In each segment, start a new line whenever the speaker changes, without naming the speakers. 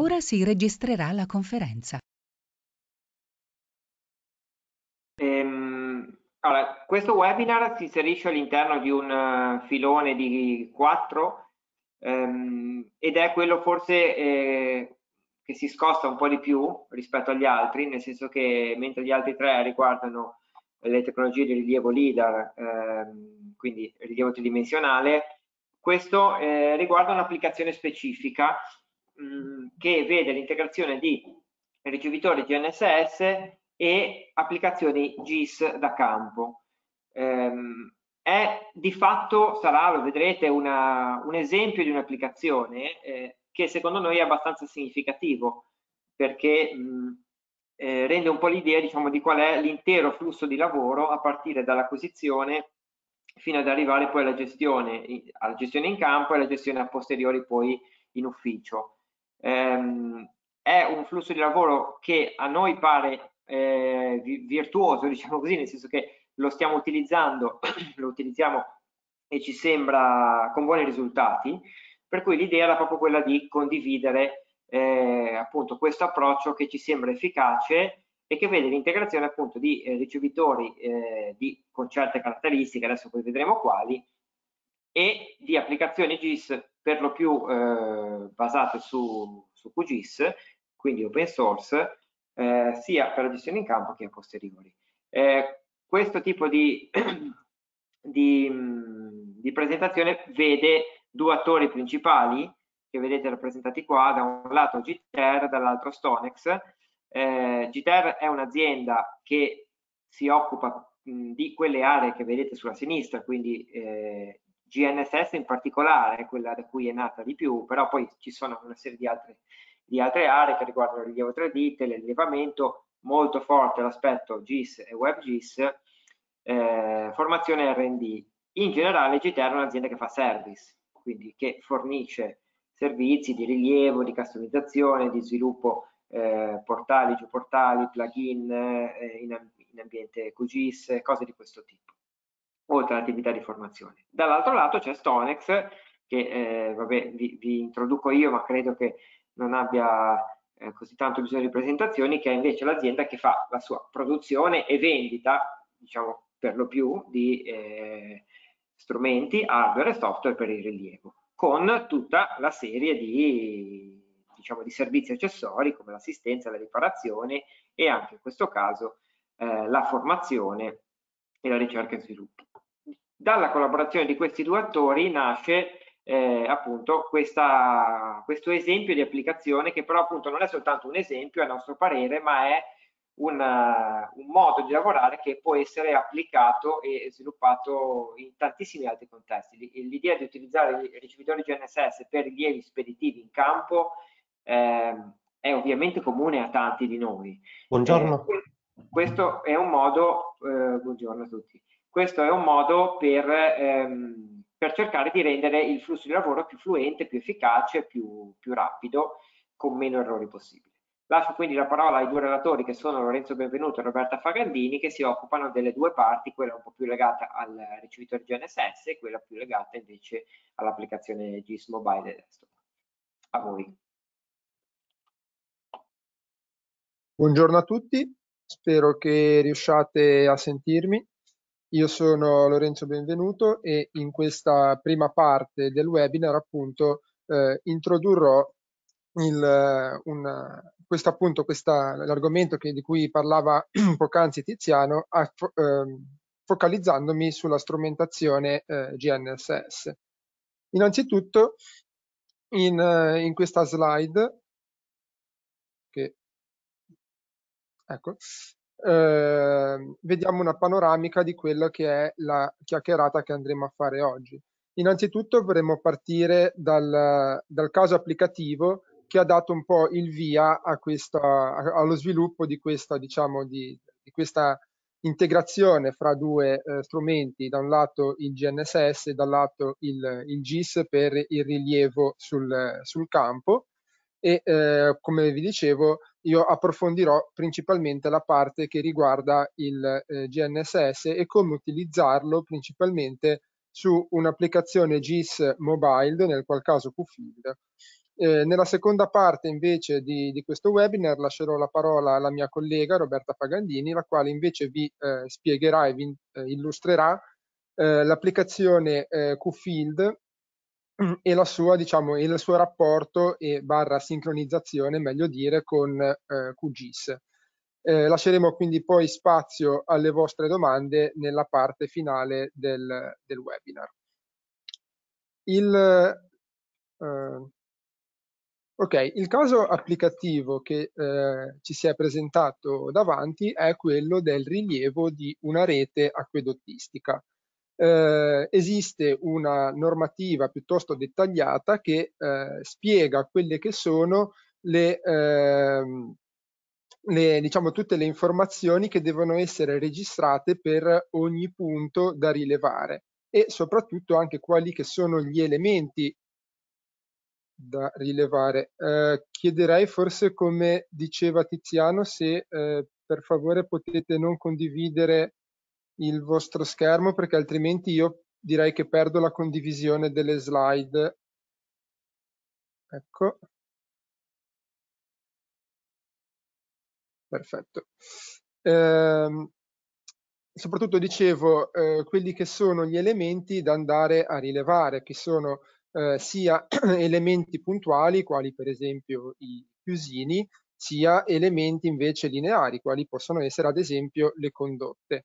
Ora si registrerà la conferenza. Ehm, allora, questo webinar si inserisce all'interno di un eh, filone di quattro ehm, ed è quello forse eh, che si scosta un po' di più rispetto agli altri, nel senso che mentre gli altri tre riguardano le tecnologie di rilievo LIDAR, ehm, quindi rilievo tridimensionale, questo eh, riguarda un'applicazione specifica che vede l'integrazione di ricevitori GNSS e applicazioni GIS da campo. Ehm, è di fatto, sarà, lo vedrete, una, un esempio di un'applicazione eh, che secondo noi è abbastanza significativo perché mh, eh, rende un po' l'idea diciamo, di qual è l'intero flusso di lavoro a partire dall'acquisizione fino ad arrivare poi alla gestione, alla gestione in campo e alla gestione a posteriori poi in ufficio ehm, è un flusso di lavoro che a noi pare eh, virtuoso, diciamo così, nel senso che lo stiamo utilizzando, lo utilizziamo e ci sembra con buoni risultati, per cui l'idea era proprio quella di condividere eh, appunto questo approccio che ci sembra efficace e che vede l'integrazione appunto di eh, ricevitori eh, di, con certe caratteristiche, adesso poi vedremo quali, e di applicazioni GIS per lo più eh, basate su, su QGIS, quindi open source, eh, sia per la gestione in campo che a posteriori. Eh, questo tipo di, di, mm, di, presentazione vede due attori principali che vedete rappresentati qua, da un lato GTR, dall'altro Stonex. Eh, GTR è un'azienda che si occupa mh, mm, di quelle aree che vedete sulla sinistra, quindi eh, GNSS in particolare quella da cui è nata di più, però poi ci sono una serie di altre, di altre aree che riguardano il rilievo 3D, telelevamento, molto forte l'aspetto GIS e WebGIS, eh, formazione R&D. In generale GTR è un'azienda che fa service, quindi che fornisce servizi di rilievo, di customizzazione, di sviluppo eh, portali, geoportali, plugin eh, in, in ambiente QGIS, cose di questo tipo oltre all'attività di formazione. Dall'altro lato c'è Stonex, che eh, vabbè, vi, vi, introduco io, ma credo che non abbia eh, così tanto bisogno di presentazioni, che è invece l'azienda che fa la sua produzione e vendita, diciamo per lo più, di eh, strumenti, hardware e software per il rilievo, con tutta la serie di, diciamo, di servizi accessori come l'assistenza, la riparazione e anche in questo caso eh, la formazione e la ricerca e sviluppo. Dalla collaborazione di questi due attori nasce eh, appunto questa, questo esempio di applicazione che però appunto non è soltanto un esempio a nostro parere ma è un, uh, un modo di lavorare che può essere applicato e sviluppato in tantissimi altri contesti. L'idea di utilizzare i ricevitori GNSS per rilievi speditivi in campo eh, è ovviamente comune a tanti di noi. Buongiorno. Eh, questo è un modo, eh, buongiorno a tutti, questo è un modo per, ehm, per cercare di rendere il flusso di lavoro più fluente, più efficace, più, più rapido, con meno errori possibili. Lascio quindi la parola ai due relatori che sono Lorenzo Benvenuto e Roberta Fagandini che si occupano delle due parti, quella un po' più legata al ricevitore GNSS e quella più legata invece all'applicazione GIS Mobile Desktop. A voi.
Buongiorno a tutti, spero che riusciate a sentirmi. Io sono Lorenzo Benvenuto e in questa prima parte del webinar appunto eh, introdurrò il, eh, una, questo appunto questa, l'argomento che, di cui parlava poc'anzi Tiziano a, eh, focalizzandomi sulla strumentazione eh, GNSS. Innanzitutto in, eh, in questa slide che, ecco, eh, vediamo una panoramica di quella che è la chiacchierata che andremo a fare oggi. Innanzitutto vorremmo partire dal, dal caso applicativo che ha dato un po' il via questa, allo sviluppo di questa, diciamo, di, di questa integrazione fra due eh, strumenti, da un lato il GNSS e dall'altro il, il GIS per il rilievo sul, sul campo e eh, come vi dicevo io approfondirò principalmente la parte che riguarda il eh, GNSS e come utilizzarlo principalmente su un'applicazione GIS mobile, nel qual caso QField. Eh, nella seconda parte invece di, di, questo webinar lascerò la parola alla mia collega Roberta Pagandini, la quale invece vi eh, spiegherà e vi eh, illustrerà eh, l'applicazione eh, QField Mm, e, la sua, diciamo, il suo rapporto e barra sincronizzazione, meglio dire, con eh, QGIS. Eh, lasceremo quindi poi spazio alle vostre domande nella parte finale del, del webinar. Il, eh, ok, il caso applicativo che eh, ci si è presentato davanti è quello del rilievo di una rete acquedottistica eh, esiste una normativa piuttosto dettagliata che eh, spiega quelle che sono le, ehm, le, diciamo, tutte le informazioni che devono essere registrate per ogni punto da rilevare e soprattutto anche quali che sono gli elementi da rilevare. Eh, chiederei forse come diceva Tiziano se eh, per favore potete non condividere il vostro schermo perché altrimenti io direi che perdo la condivisione delle slide. Ecco. Perfetto. Eh, soprattutto dicevo eh, quelli che sono gli elementi da andare a rilevare, che sono eh, sia elementi puntuali, quali per esempio i chiusini, sia elementi invece lineari, quali possono essere ad esempio le condotte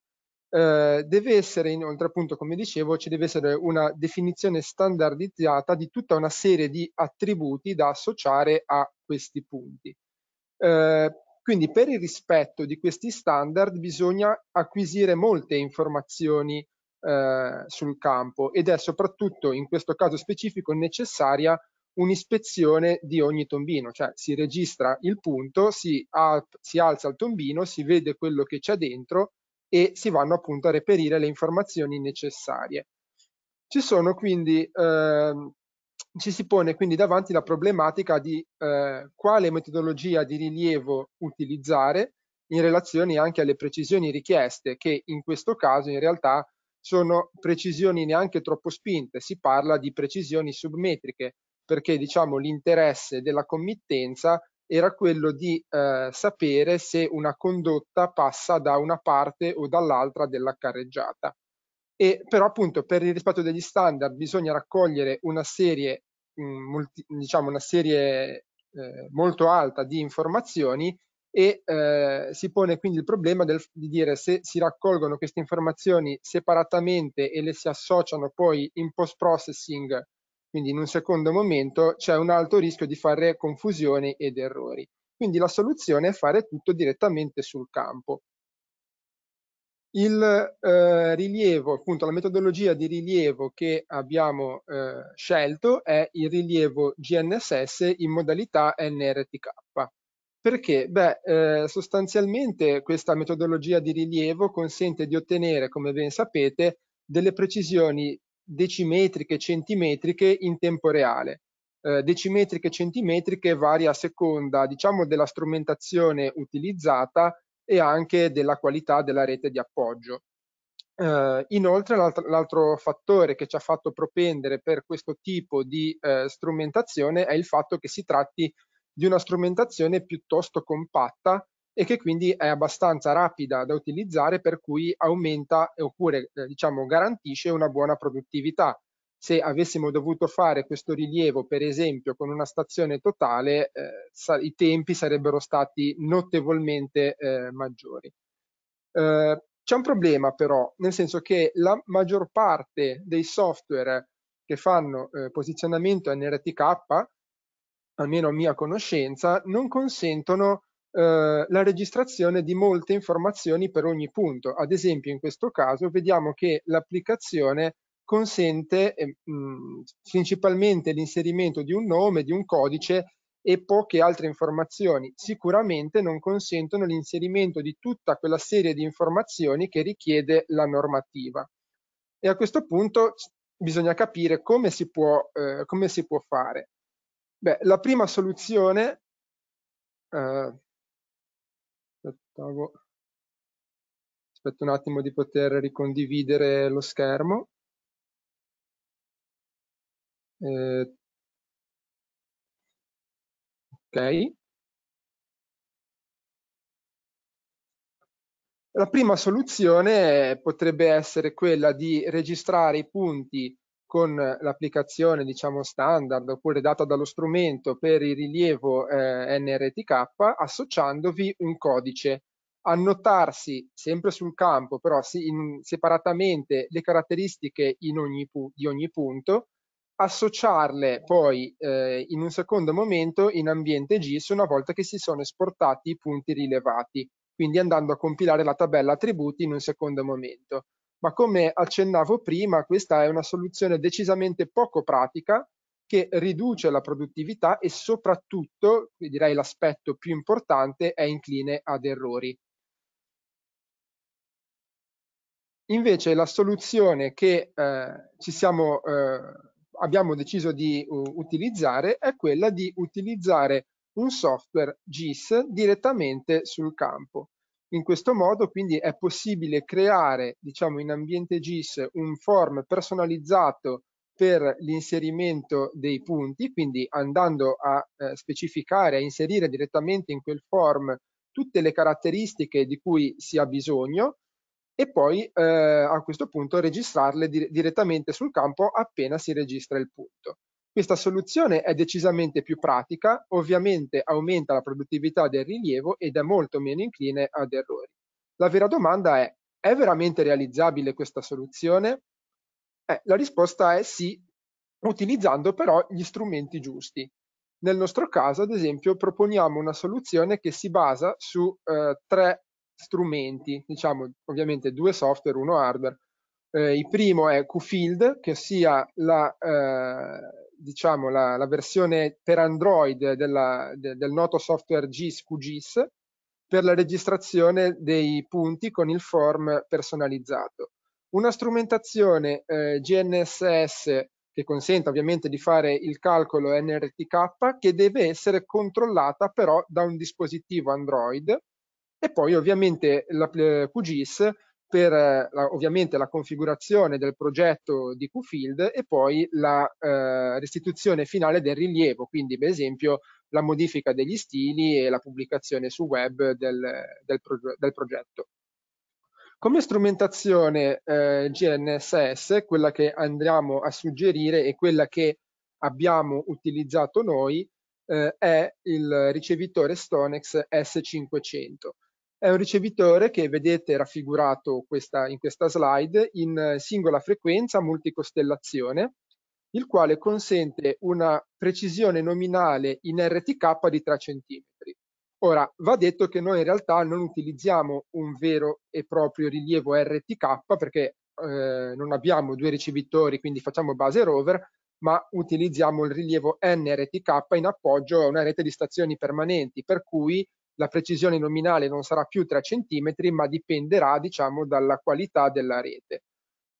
eh, deve essere inoltre, appunto, come dicevo, ci deve essere una definizione standardizzata di tutta una serie di attributi da associare a questi punti. Eh, quindi per il rispetto di questi standard bisogna acquisire molte informazioni eh, sul campo ed è soprattutto in questo caso specifico necessaria un'ispezione di ogni tombino, cioè si registra il punto, si, si alza il tombino, si vede quello che c'è dentro e si vanno appunto a reperire le informazioni necessarie. Ci sono quindi ehm, ci si pone quindi davanti la problematica di eh, quale metodologia di rilievo utilizzare in relazione anche alle precisioni richieste, che in questo caso in realtà sono precisioni neanche troppo spinte, si parla di precisioni submetriche, perché diciamo l'interesse della committenza era quello di eh, sapere se una condotta passa da una parte o dall'altra della carreggiata. E, però appunto per il rispetto degli standard bisogna raccogliere una serie, mh, mm, multi, diciamo una serie eh, molto alta di informazioni e eh, si pone quindi il problema del, di dire se si raccolgono queste informazioni separatamente e le si associano poi in post processing quindi in un secondo momento c'è un alto rischio di fare confusioni ed errori. Quindi la soluzione è fare tutto direttamente sul campo. Il eh, rilievo, appunto la metodologia di rilievo che abbiamo eh, scelto è il rilievo GNSS in modalità NRTK. Perché? Beh, eh, sostanzialmente questa metodologia di rilievo consente di ottenere, come ben sapete, delle precisioni decimetriche, centimetriche in tempo reale. Eh, decimetriche, centimetriche varia a seconda, diciamo, della strumentazione utilizzata e anche della qualità della rete di appoggio. Eh, inoltre l'altro, fattore che ci ha fatto propendere per questo tipo di eh, strumentazione è il fatto che si tratti di una strumentazione piuttosto compatta e che quindi è abbastanza rapida da utilizzare per cui aumenta oppure eh, diciamo garantisce una buona produttività. Se avessimo dovuto fare questo rilievo per esempio con una stazione totale eh, i tempi sarebbero stati notevolmente eh, maggiori. Eh, c'è un problema però, nel senso che la maggior parte dei software che fanno eh, posizionamento NRTK, almeno a mia conoscenza, non consentono eh, la registrazione di molte informazioni per ogni punto. Ad esempio, in questo caso vediamo che l'applicazione consente eh, mh, mm, principalmente l'inserimento di un nome, di un codice e poche altre informazioni. Sicuramente non consentono l'inserimento di tutta quella serie di informazioni che richiede la normativa. E a questo punto bisogna capire come si può, eh, come si può fare. Beh, la prima soluzione, eh, Aspetto un attimo di poter ricondividere lo schermo.
Eh, ok.
La prima soluzione potrebbe essere quella di registrare i punti con l'applicazione diciamo standard oppure data dallo strumento per il rilievo eh, NRTK associandovi un codice annotarsi sempre sul campo però si, in, separatamente le caratteristiche ogni di ogni punto associarle poi eh, in un secondo momento in ambiente GIS una volta che si sono esportati i punti rilevati quindi andando a compilare la tabella attributi in un secondo momento ma come accennavo prima, questa è una soluzione decisamente poco pratica che riduce la produttività e soprattutto, direi l'aspetto più importante, è incline ad errori. Invece la soluzione che eh, siamo, eh, abbiamo deciso di uh, utilizzare è quella di utilizzare un software GIS direttamente sul campo. In questo modo quindi è possibile creare diciamo, in ambiente GIS un form personalizzato per l'inserimento dei punti, quindi andando a eh, specificare, a inserire direttamente in quel form tutte le caratteristiche di cui si ha bisogno e poi eh, a questo punto registrarle di direttamente sul campo appena si registra il punto. Questa soluzione è decisamente più pratica, ovviamente aumenta la produttività del rilievo ed è molto meno incline ad errori. La vera domanda è, è veramente realizzabile questa soluzione? Eh, la risposta è sì, utilizzando però gli strumenti giusti. Nel nostro caso, ad esempio, proponiamo una soluzione che si basa su eh, tre strumenti, diciamo ovviamente due software, uno hardware. Eh, il primo è QField, che sia la, eh, diciamo, la, la, versione per Android della, de, del noto software GIS QGIS per la registrazione dei punti con il form personalizzato. Una strumentazione eh, GNSS che consente ovviamente di fare il calcolo NRTK che deve essere controllata però da un dispositivo Android e poi ovviamente la eh, QGIS per eh, la, ovviamente la configurazione del progetto di QField e poi la eh, restituzione finale del rilievo, quindi per esempio la modifica degli stili e la pubblicazione su web del, del, pro, del progetto. Come strumentazione eh, GNSS, quella che andiamo a suggerire e quella che abbiamo utilizzato noi eh, è il ricevitore Stonex S500 è un ricevitore che vedete raffigurato questa, in questa slide in singola frequenza multicostellazione, il quale consente una precisione nominale in RTK di 3 cm. Ora, va detto che noi in realtà non utilizziamo un vero e proprio rilievo RTK perché eh, non abbiamo due ricevitori, quindi facciamo base rover, ma utilizziamo il rilievo NRTK in appoggio a una rete di stazioni permanenti, per cui la precisione nominale non sarà più 3 cm, ma dipenderà diciamo, dalla qualità della rete.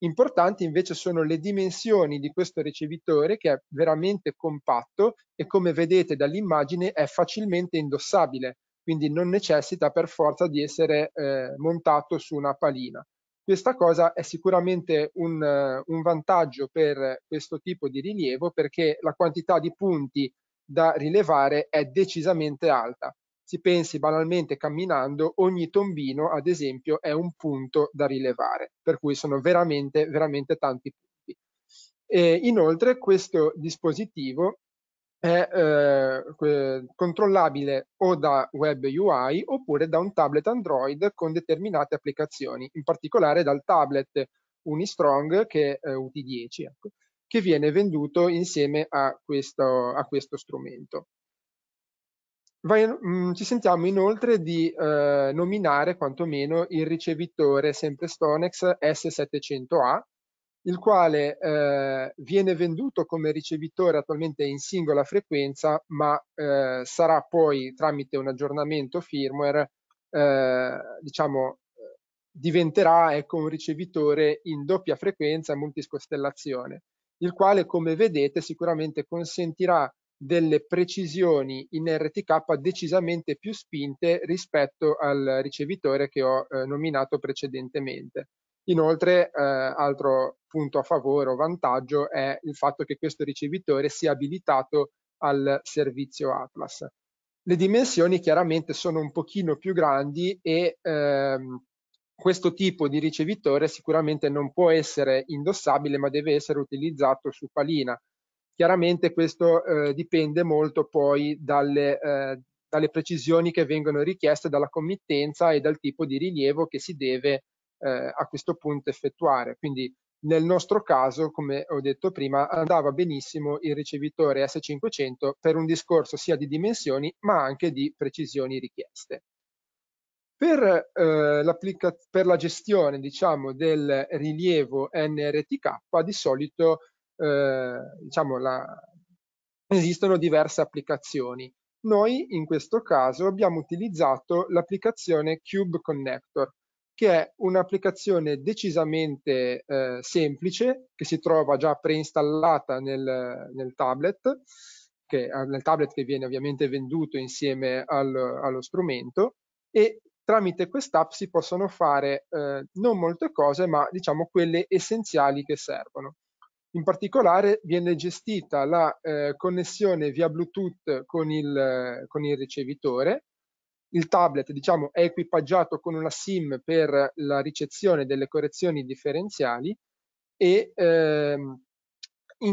Importanti invece sono le dimensioni di questo ricevitore che è veramente compatto e come vedete dall'immagine è facilmente indossabile, quindi non necessita per forza di essere eh, montato su una palina. Questa cosa è sicuramente un, un vantaggio per questo tipo di rilievo perché la quantità di punti da rilevare è decisamente alta si pensi banalmente camminando, ogni tombino ad esempio è un punto da rilevare, per cui sono veramente, veramente tanti punti. E inoltre questo dispositivo è eh, controllabile o da web UI oppure da un tablet Android con determinate applicazioni, in particolare dal tablet Unistrong che è eh, UT10, ecco, che viene venduto insieme a questo, a questo strumento. Vai, mh, mm, ci sentiamo inoltre di eh, nominare quantomeno il ricevitore sempre Stonex S700A, il quale eh, viene venduto come ricevitore attualmente in singola frequenza, ma eh, sarà poi tramite un aggiornamento firmware, eh, diciamo, eh, diventerà ecco, un ricevitore in doppia frequenza multiscostellazione, il quale, come vedete, sicuramente consentirà delle precisioni in RTK decisamente più spinte rispetto al ricevitore che ho eh, nominato precedentemente. Inoltre, eh, altro punto a favore o vantaggio è il fatto che questo ricevitore sia abilitato al servizio Atlas. Le dimensioni chiaramente sono un pochino più grandi e ehm, questo tipo di ricevitore sicuramente non può essere indossabile ma deve essere utilizzato su palina Chiaramente questo eh, dipende molto poi dalle, eh, dalle, precisioni che vengono richieste dalla committenza e dal tipo di rilievo che si deve eh, a questo punto effettuare. Quindi nel nostro caso, come ho detto prima, andava benissimo il ricevitore S500 per un discorso sia di dimensioni ma anche di precisioni richieste. Per, eh, per, la gestione diciamo, del rilievo NRTK di solito eh, diciamo la, esistono diverse applicazioni. Noi in questo caso abbiamo utilizzato l'applicazione Cube Connector, che è un'applicazione decisamente eh, semplice, che si trova già preinstallata nel, nel, tablet, che, eh, nel tablet che viene ovviamente venduto insieme al, allo strumento, e tramite quest'app si possono fare eh, non molte cose, ma diciamo quelle essenziali che servono. In particolare viene gestita la eh, connessione via Bluetooth con il, eh, con il, ricevitore. Il tablet diciamo, è equipaggiato con una SIM per la ricezione delle correzioni differenziali e, ehm,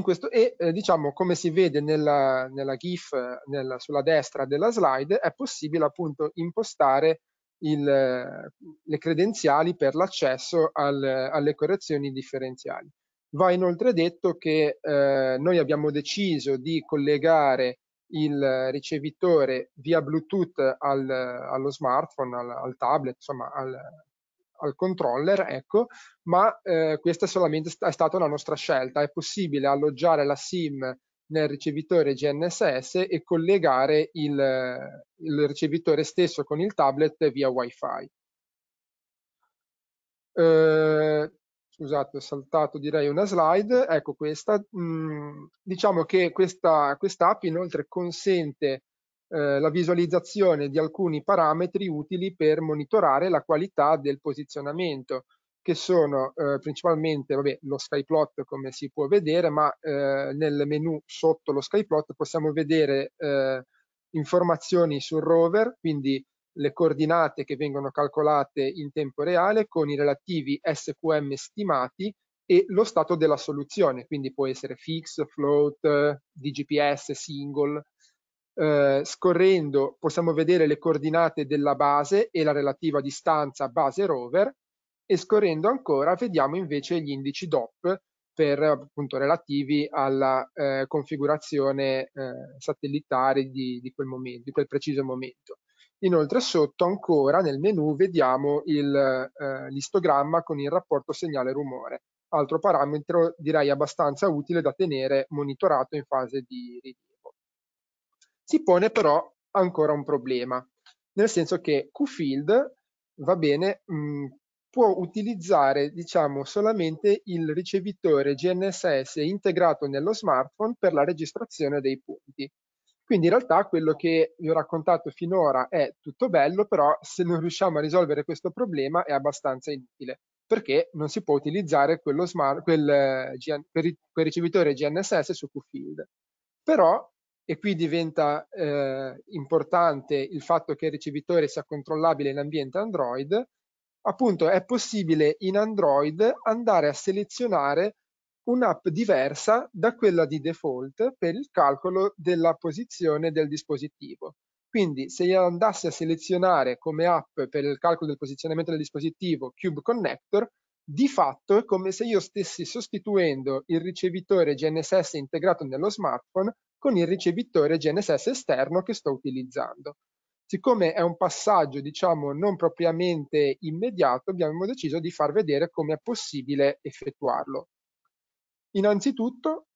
questo, e eh, diciamo, come si vede nella, nella GIF nella, sulla destra della slide, è possibile appunto impostare il, eh, le credenziali per l'accesso al, alle correzioni differenziali. Va inoltre detto che eh, noi abbiamo deciso di collegare il ricevitore via Bluetooth al, allo smartphone, al, al tablet, insomma al, al controller, ecco, ma eh, questa è solamente st- è stata una nostra scelta. È possibile alloggiare la SIM nel ricevitore GNSS e collegare il, il ricevitore stesso con il tablet via WiFi. Eh, scusate, ho saltato direi una slide, ecco questa, mm, diciamo che questa quest app inoltre consente eh, la visualizzazione di alcuni parametri utili per monitorare la qualità del posizionamento, che sono eh, principalmente vabbè, lo skyplot come si può vedere, ma eh, nel menu sotto lo skyplot possiamo vedere eh, informazioni sul rover, quindi le coordinate che vengono calcolate in tempo reale con i relativi SQM stimati e lo stato della soluzione, quindi può essere fix, float, DGPS, single. Eh, scorrendo possiamo vedere le coordinate della base e la relativa distanza base rover e scorrendo ancora vediamo invece gli indici DOP per appunto relativi alla eh, configurazione eh, satellitare di, di, quel momento, di quel preciso momento. Inoltre sotto ancora nel menu vediamo il, eh, l'istogramma con il rapporto segnale-rumore, altro parametro direi abbastanza utile da tenere monitorato in fase di rilievo. Si pone però ancora un problema, nel senso che QField va bene, mh, mm, può utilizzare diciamo, solamente il ricevitore GNSS integrato nello smartphone per la registrazione dei punti quindi in realtà quello che vi ho raccontato finora è tutto bello, però se non riusciamo a risolvere questo problema è abbastanza inutile, perché non si può utilizzare smart, quel, eh, quel, quel, ricevitore GNSS su QField. Però, e qui diventa eh, importante il fatto che il ricevitore sia controllabile in ambiente Android, appunto è possibile in Android andare a selezionare un'app diversa da quella di default per il calcolo della posizione del dispositivo. Quindi se io andassi a selezionare come app per il calcolo del posizionamento del dispositivo Cube Connector, di fatto è come se io stessi sostituendo il ricevitore GNSS integrato nello smartphone con il ricevitore GNSS esterno che sto utilizzando. Siccome è un passaggio, diciamo, non propriamente immediato, abbiamo deciso di far vedere come è possibile effettuarlo. Innanzitutto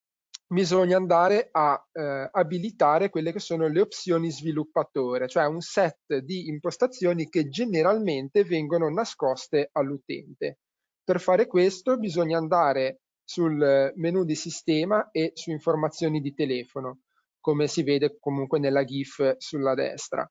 bisogna andare a eh, abilitare quelle che sono le opzioni sviluppatore, cioè un set di impostazioni che generalmente vengono nascoste all'utente. Per fare questo bisogna andare sul menu di sistema e su informazioni di telefono, come si vede comunque nella GIF sulla destra.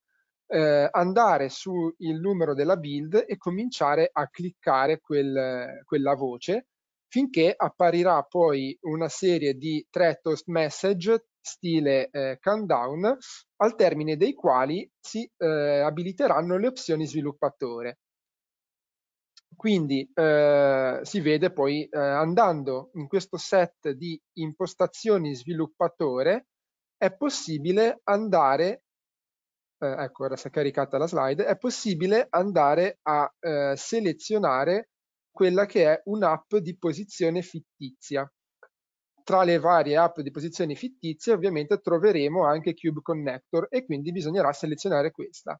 Eh, andare sul numero della build e cominciare a cliccare quel, quella voce finché apparirà poi una serie di tre toast message stile eh, countdown, al termine dei quali si eh, abiliteranno le opzioni sviluppatore. Quindi eh, si vede poi eh, andando in questo set di impostazioni sviluppatore è possibile andare, eh, ecco ora si è caricata la slide, è possibile andare a eh, selezionare quella che è un'app di posizione fittizia. Tra le varie app di posizione fittizia ovviamente troveremo anche Cube Connector e quindi bisognerà selezionare questa.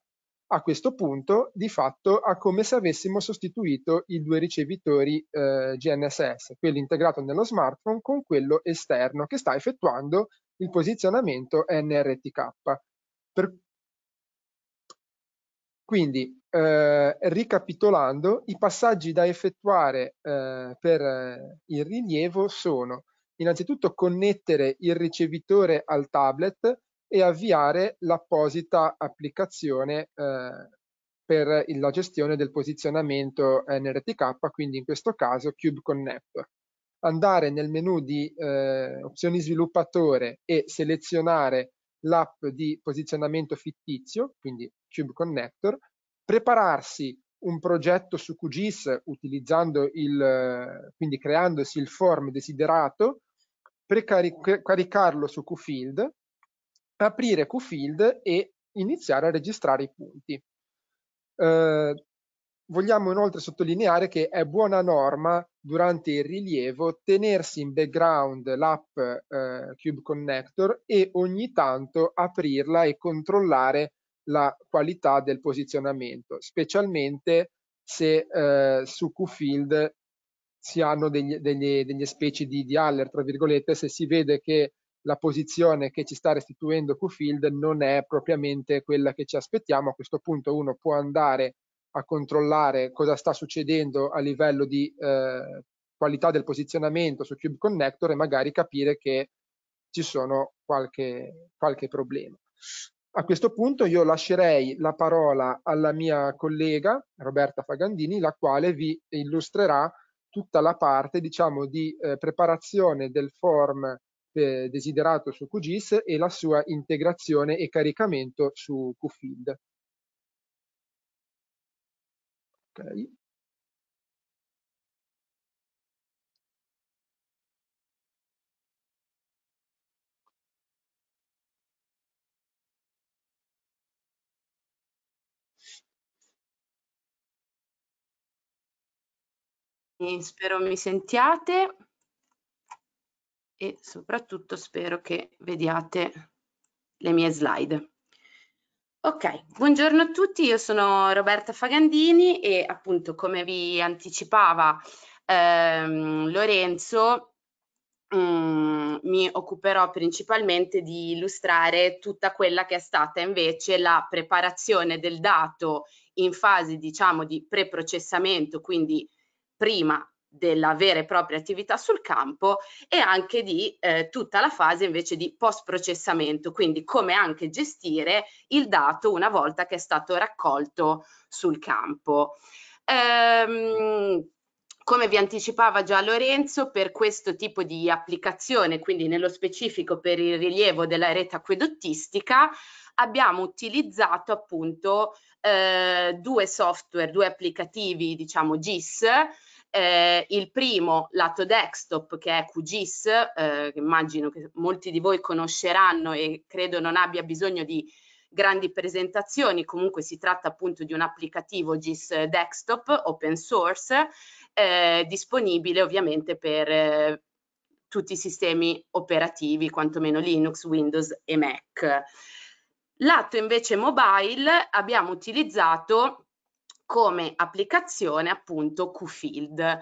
A questo punto di fatto ha come se avessimo sostituito i due ricevitori eh, GNSS, quello integrato nello smartphone con quello esterno che sta effettuando il posizionamento NRTK. Per... Quindi eh, ricapitolando, i passaggi da effettuare eh, per eh, il rilievo sono innanzitutto connettere il ricevitore al tablet e avviare l'apposita applicazione eh, per la gestione del posizionamento NRTK, quindi in questo caso Cube Connect. Andare nel menu di eh, opzioni sviluppatore e selezionare l'app di posizionamento fittizio, quindi Cube Connector, prepararsi un progetto su QGIS utilizzando il, quindi creandosi il form desiderato, precaricarlo su QField, aprire QField e iniziare a registrare i punti. Eh, vogliamo inoltre sottolineare che è buona norma durante il rilievo tenersi in background l'app eh, Cube Connector e ogni tanto aprirla e controllare la qualità del posizionamento, specialmente se eh, su Q-Field si hanno degli, degli, degli specie di, di aller, tra virgolette, se si vede che la posizione che ci sta restituendo Q-Field non è propriamente quella che ci aspettiamo, a questo punto uno può andare a controllare cosa sta succedendo a livello di eh, qualità del posizionamento su Cube Connector e magari capire che ci sono qualche, qualche problema. A questo punto io lascerei la parola alla mia collega Roberta Fagandini, la quale vi illustrerà tutta la parte diciamo, di eh, preparazione del form eh, desiderato su QGIS e la sua integrazione e caricamento su QFID. Okay.
spero mi sentiate e soprattutto spero che vediate le mie slide. Ok, buongiorno a tutti, io sono Roberta Fagandini e appunto come vi anticipava ehm, Lorenzo mm, mi occuperò principalmente di illustrare tutta quella che è stata invece la preparazione del dato in fase diciamo di preprocessamento, quindi prima della vera e propria attività sul campo e anche di eh, tutta la fase invece di post processamento, quindi come anche gestire il dato una volta che è stato raccolto sul campo. Ehm, come vi anticipava già Lorenzo, per questo tipo di applicazione, quindi nello specifico per il rilievo della rete acquedottistica, abbiamo utilizzato appunto eh, due software, due applicativi, diciamo GIS, eh, il primo lato desktop che è QGIS, eh, che immagino che molti di voi conosceranno e credo non abbia bisogno di grandi presentazioni, comunque si tratta appunto di un applicativo GIS desktop open source eh, disponibile ovviamente per eh, tutti i sistemi operativi, quantomeno Linux, Windows e Mac. Lato invece mobile abbiamo utilizzato come applicazione appunto QField.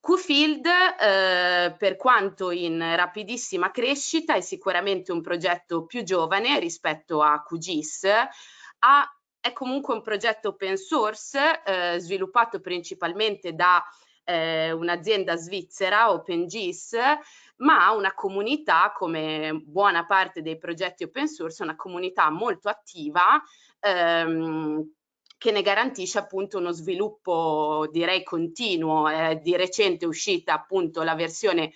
QField, eh, per quanto in rapidissima crescita, è sicuramente un progetto più giovane rispetto a QGIS, ha, è comunque un progetto open source eh, sviluppato principalmente da eh, un'azienda svizzera, OpenGIS, ma ha una comunità, come buona parte dei progetti open source, una comunità molto attiva ehm, che ne garantisce appunto uno sviluppo direi continuo. Eh, di recente uscita appunto la versione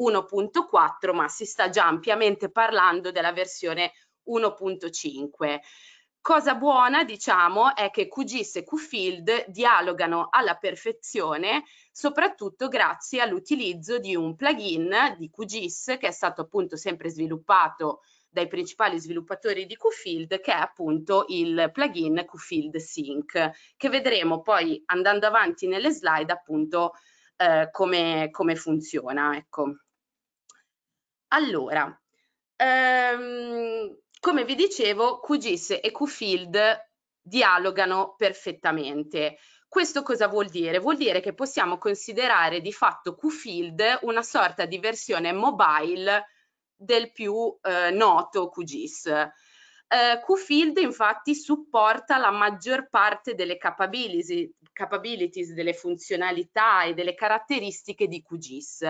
1.4, ma si sta già ampiamente parlando della versione 1.5. Cosa buona, diciamo, è che QGIS e QField dialogano alla perfezione, soprattutto grazie all'utilizzo di un plugin di QGIS che è stato appunto sempre sviluppato dai principali sviluppatori di QField, che è appunto il plugin QField Sync, che vedremo poi andando avanti nelle slide appunto eh, come, come funziona. Ecco. Allora, ehm, come vi dicevo, QGIS e QField dialogano perfettamente. Questo cosa vuol dire? Vuol dire che possiamo considerare di fatto QField una sorta di versione mobile del più eh, noto QGIS. Eh, QField infatti supporta la maggior parte delle capabilities, capabilities, delle funzionalità e delle caratteristiche di QGIS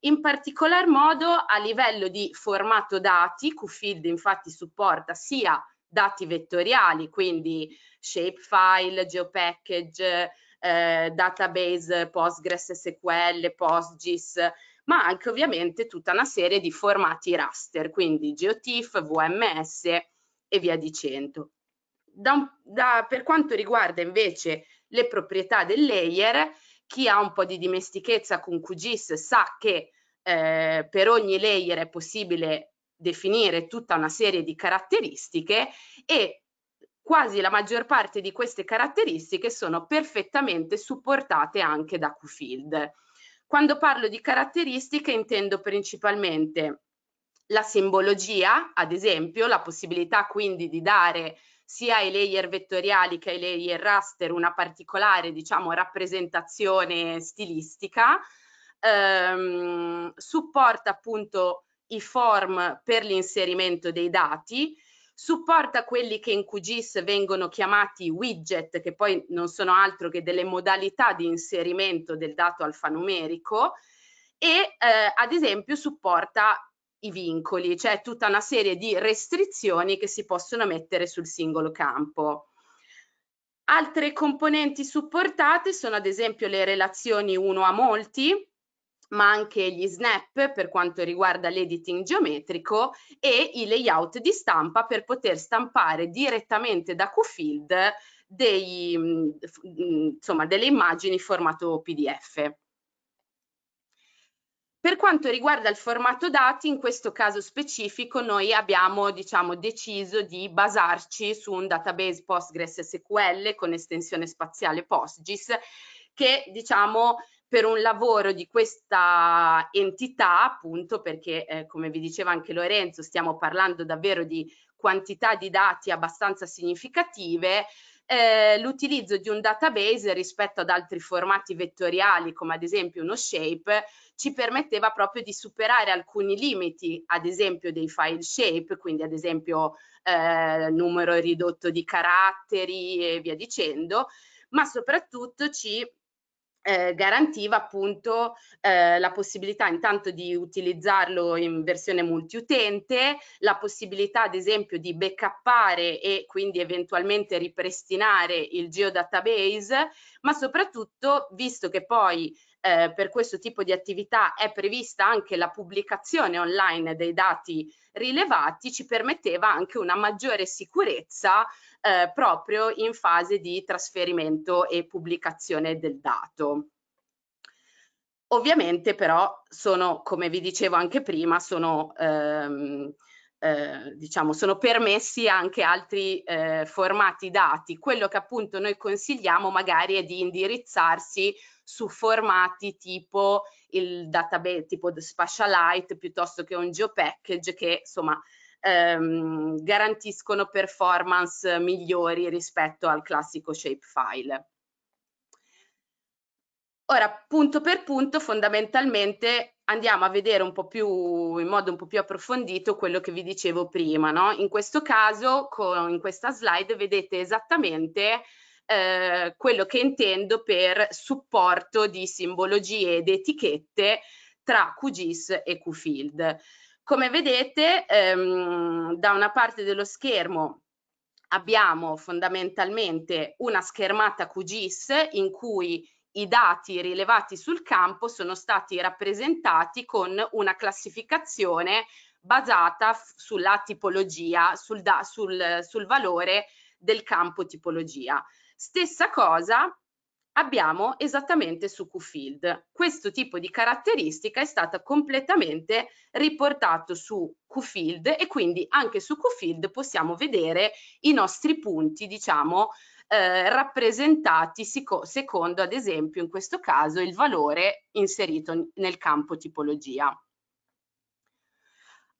in particolar modo a livello di formato dati, QField infatti supporta sia dati vettoriali, quindi shapefile, geopackage, eh, database Postgres SQL, PostGIS, ma anche ovviamente tutta una serie di formati raster, quindi GeoTIFF, VMS e via dicendo. Da, da, per quanto riguarda invece le proprietà del layer, chi ha un po' di dimestichezza con QGIS sa che eh, per ogni layer è possibile definire tutta una serie di caratteristiche e quasi la maggior parte di queste caratteristiche sono perfettamente supportate anche da QField. Quando parlo di caratteristiche intendo principalmente la simbologia, ad esempio, la possibilità quindi di dare sia ai layer vettoriali che ai layer raster una particolare diciamo, rappresentazione stilistica, ehm, supporta appunto i form per l'inserimento dei dati, supporta quelli che in QGIS vengono chiamati widget, che poi non sono altro che delle modalità di inserimento del dato alfanumerico, e eh, ad esempio supporta i vincoli, cioè tutta una serie di restrizioni che si possono mettere sul singolo campo. Altre componenti supportate sono ad esempio le relazioni uno a molti, ma anche gli snap per quanto riguarda l'editing geometrico e i layout di stampa per poter stampare direttamente da QField dei, mm, mm, insomma, delle immagini in formato PDF. Per quanto riguarda il formato dati, in questo caso specifico noi abbiamo diciamo, deciso di basarci su un database PostgreSQL con estensione spaziale PostGIS che diciamo, per un lavoro di questa entità, appunto perché eh, come vi diceva anche Lorenzo, stiamo parlando davvero di quantità di dati abbastanza significative, eh, l'utilizzo di un database rispetto ad altri formati vettoriali come ad esempio uno shape ci permetteva proprio di superare alcuni limiti ad esempio dei file shape quindi ad esempio eh, numero ridotto di caratteri e via dicendo ma soprattutto ci eh, garantiva appunto eh, la possibilità intanto di utilizzarlo in versione multiutente, la possibilità ad esempio di backuppare e quindi eventualmente ripristinare il geodatabase, ma soprattutto visto che poi eh, per questo tipo di attività è prevista anche la pubblicazione online dei dati rilevati, ci permetteva anche una maggiore sicurezza eh, proprio in fase di trasferimento e pubblicazione del dato. Ovviamente però sono, come vi dicevo anche prima, sono... Ehm, eh, diciamo, sono permessi anche altri eh, formati dati. Quello che appunto noi consigliamo magari è di indirizzarsi su formati tipo il database, tipo Spatialite piuttosto che un GeoPackage che insomma ehm, garantiscono performance migliori rispetto al classico shapefile. Ora, punto per punto, fondamentalmente andiamo a vedere un po' più, in modo un po' più approfondito quello che vi dicevo prima. No? In questo caso, con, in questa slide, vedete esattamente eh, quello che intendo per supporto di simbologie ed etichette tra QGIS e QField. Come vedete, ehm, da una parte dello schermo abbiamo fondamentalmente una schermata QGIS in cui i dati rilevati sul campo sono stati rappresentati con una classificazione basata sulla tipologia, sul, da, sul, sul valore del campo tipologia. Stessa cosa abbiamo esattamente su QField. Questo tipo di caratteristica è stata completamente riportato su QField e quindi anche su QField possiamo vedere i nostri punti, diciamo, eh, rappresentati secondo, ad esempio, in questo caso, il valore inserito nel campo tipologia.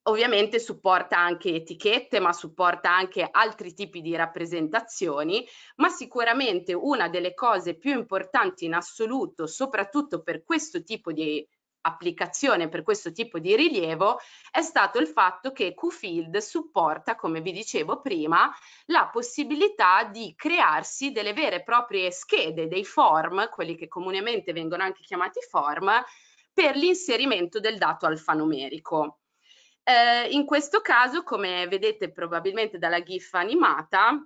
Ovviamente supporta anche etichette, ma supporta anche altri tipi di rappresentazioni, ma sicuramente una delle cose più importanti in assoluto, soprattutto per questo tipo di applicazione per questo tipo di rilievo è stato il fatto che QField supporta, come vi dicevo prima, la possibilità di crearsi delle vere e proprie schede, dei form, quelli che comunemente vengono anche chiamati form, per l'inserimento del dato alfanumerico. Eh, in questo caso, come vedete probabilmente dalla GIF animata,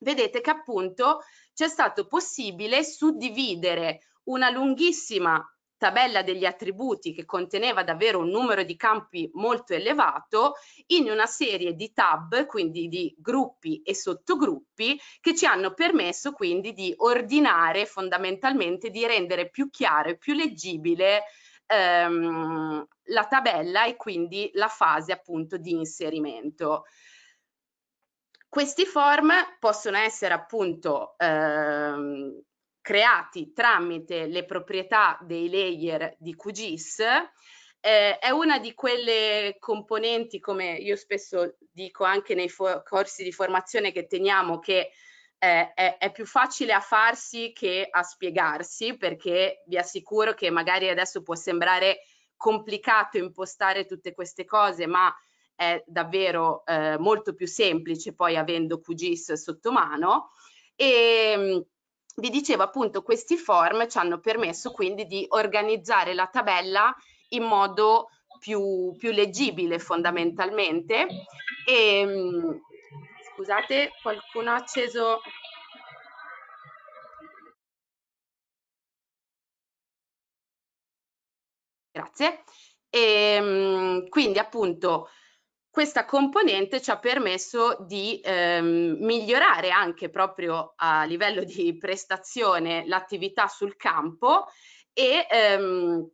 vedete che appunto c'è stato possibile suddividere una lunghissima tabella degli attributi che conteneva davvero un numero di campi molto elevato in una serie di tab, quindi di gruppi e sottogruppi, che ci hanno permesso quindi di ordinare fondamentalmente, di rendere più chiaro e più leggibile ehm, la tabella e quindi la fase appunto di inserimento. Questi form possono essere appunto ehm, creati tramite le proprietà dei layer di QGIS eh, è una di quelle componenti, come io spesso dico anche nei corsi di formazione che teniamo, che eh, è, è, più facile a farsi che a spiegarsi, perché vi assicuro che magari adesso può sembrare complicato impostare tutte queste cose, ma è davvero eh, molto più semplice poi avendo QGIS sotto mano. E, ehm, vi dicevo appunto questi form ci hanno permesso quindi di organizzare la tabella in modo più, più leggibile fondamentalmente e ehm, scusate qualcuno ha acceso grazie e, ehm, quindi appunto questa componente ci ha permesso di ehm, migliorare anche proprio a livello di prestazione l'attività sul campo e ehm,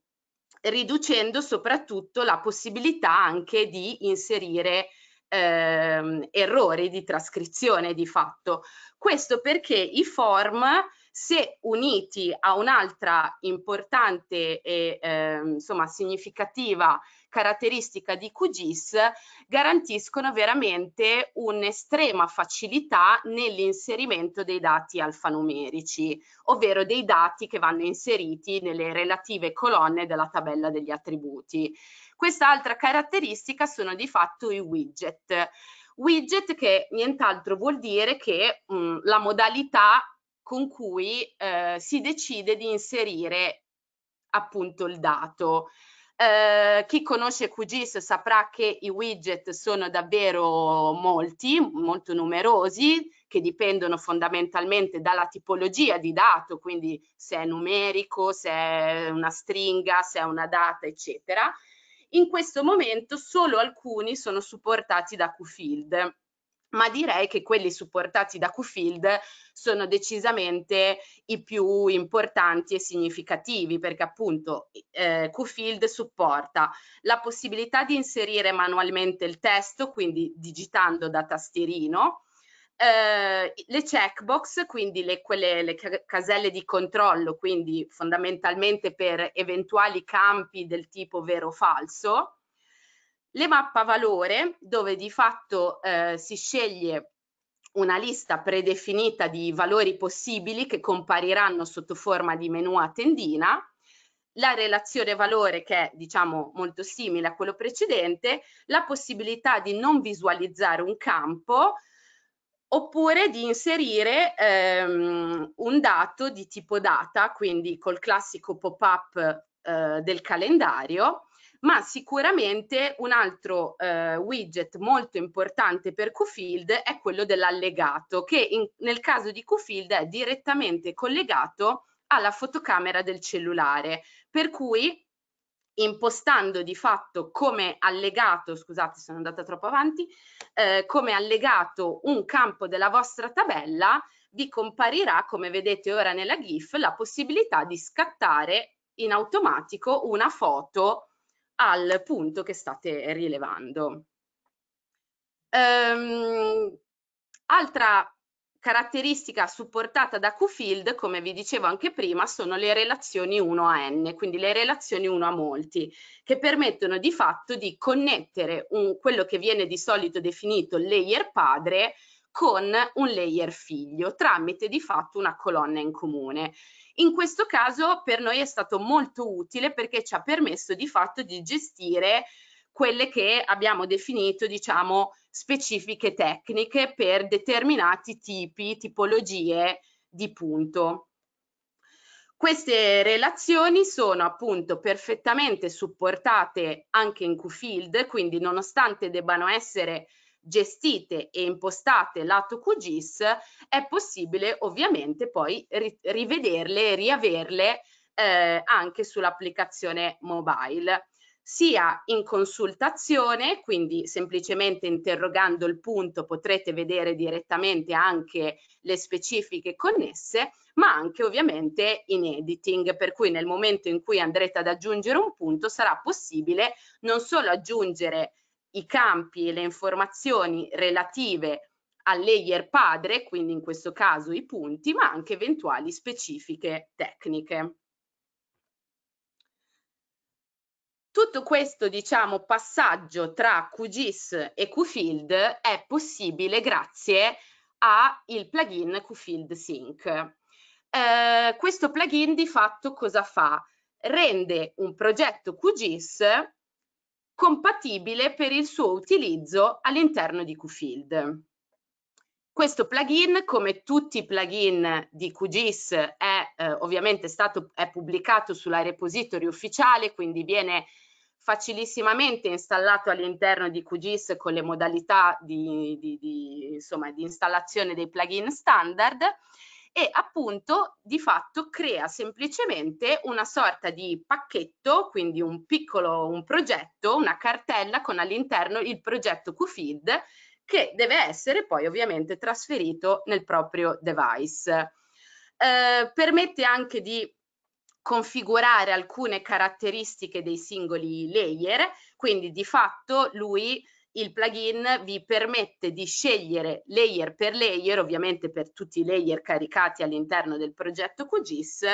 riducendo soprattutto la possibilità anche di inserire ehm, errori di trascrizione di fatto. Questo perché i form se uniti a un'altra importante e ehm, insomma significativa caratteristica di QGIS garantiscono veramente un'estrema facilità nell'inserimento dei dati alfanumerici, ovvero dei dati che vanno inseriti nelle relative colonne della tabella degli attributi. Quest'altra caratteristica sono di fatto i widget. Widget che nient'altro vuol dire che mh, mm, la modalità con cui eh, si decide di inserire appunto il dato. Eh, chi conosce QGIS saprà che i widget sono davvero molti, molto numerosi, che dipendono fondamentalmente dalla tipologia di dato, quindi se è numerico, se è una stringa, se è una data, eccetera. In questo momento solo alcuni sono supportati da QField ma direi che quelli supportati da QField sono decisamente i più importanti e significativi perché appunto eh, QField supporta la possibilità di inserire manualmente il testo, quindi digitando da tastierino, eh, le checkbox, quindi le, quelle, le caselle di controllo, quindi fondamentalmente per eventuali campi del tipo vero o falso, le mappa valore dove di fatto eh, si sceglie una lista predefinita di valori possibili che compariranno sotto forma di menu a tendina, la relazione valore che è diciamo molto simile a quello precedente, la possibilità di non visualizzare un campo oppure di inserire ehm, un dato di tipo data, quindi col classico pop-up eh, del calendario, ma sicuramente un altro eh, widget molto importante per QField è quello dell'allegato, che in, nel caso di QField è direttamente collegato alla fotocamera del cellulare, per cui impostando di fatto come allegato, scusate sono andata troppo avanti, eh, come allegato un campo della vostra tabella, vi comparirà, come vedete ora nella GIF, la possibilità di scattare in automatico una foto al punto che state rilevando. Um, altra caratteristica supportata da QField, come vi dicevo anche prima, sono le relazioni 1 a n, quindi le relazioni 1 a molti, che permettono di fatto di connettere un, quello che viene di solito definito layer padre con un layer figlio tramite di fatto una colonna in comune. In questo caso per noi è stato molto utile perché ci ha permesso di fatto di gestire quelle che abbiamo definito, diciamo, specifiche tecniche per determinati tipi, tipologie di punto. Queste relazioni sono appunto perfettamente supportate anche in QField, quindi nonostante debbano essere gestite e impostate lato QGIS, è possibile ovviamente poi ri rivederle e riaverle eh, anche sull'applicazione mobile sia in consultazione, quindi semplicemente interrogando il punto potrete vedere direttamente anche le specifiche connesse, ma anche ovviamente in editing, per cui nel momento in cui andrete ad aggiungere un punto sarà possibile non solo aggiungere i campi e le informazioni relative al layer padre, quindi in questo caso i punti, ma anche eventuali specifiche tecniche. Tutto questo, diciamo, passaggio tra QGIS e QField è possibile grazie al plugin QField Sync. Eh, questo plugin di fatto cosa fa? Rende un progetto QGIS compatibile per il suo utilizzo all'interno di QField. Questo plugin, come tutti i plugin di QGIS, è eh, ovviamente stato è pubblicato sulla repository ufficiale, quindi viene facilissimamente installato all'interno di QGIS con le modalità di, di, di, insomma, di installazione dei plugin standard e appunto di fatto crea semplicemente una sorta di pacchetto, quindi un piccolo un progetto, una cartella con all'interno il progetto QFID che deve essere poi ovviamente trasferito nel proprio device. Eh, permette anche di configurare alcune caratteristiche dei singoli layer, quindi di fatto lui il plugin vi permette di scegliere layer per layer, ovviamente per tutti i layer caricati all'interno del progetto QGIS,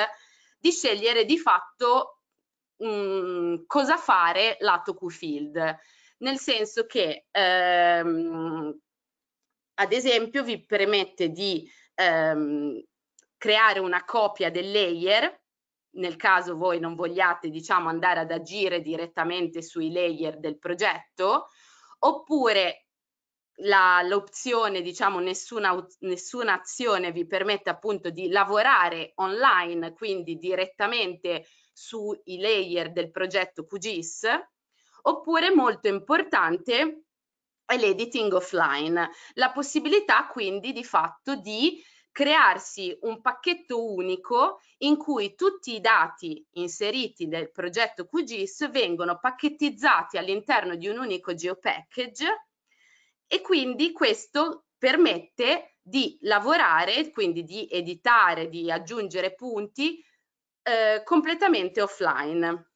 di scegliere di fatto mh, mm, cosa fare lato QField, nel senso che ehm, ad esempio vi permette di ehm, creare una copia del layer nel caso voi non vogliate diciamo andare ad agire direttamente sui layer del progetto oppure l'opzione diciamo nessuna, nessuna azione vi permette appunto di lavorare online quindi direttamente sui layer del progetto QGIS oppure molto importante è l'editing offline la possibilità quindi di fatto di crearsi un pacchetto unico in cui tutti i dati inseriti del progetto QGIS vengono pacchettizzati all'interno di un unico GeoPackage e quindi questo permette di lavorare, quindi di editare, di aggiungere punti eh, completamente offline.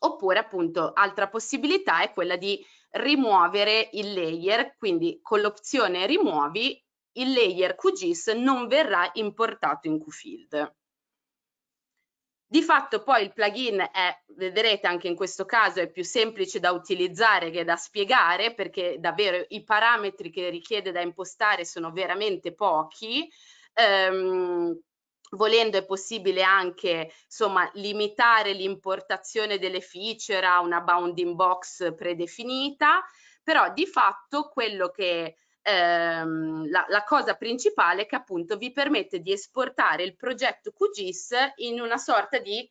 Oppure appunto altra possibilità è quella di rimuovere il layer, quindi con l'opzione rimuovi il layer QGIS non verrà importato in QField. Di fatto poi il plugin è, vedrete anche in questo caso, è più semplice da utilizzare che da spiegare perché davvero i parametri che richiede da impostare sono veramente pochi. Ehm, volendo è possibile anche insomma, limitare l'importazione delle feature a una bounding box predefinita, però di fatto quello che ehm, la, la, cosa principale è che appunto vi permette di esportare il progetto QGIS in una sorta di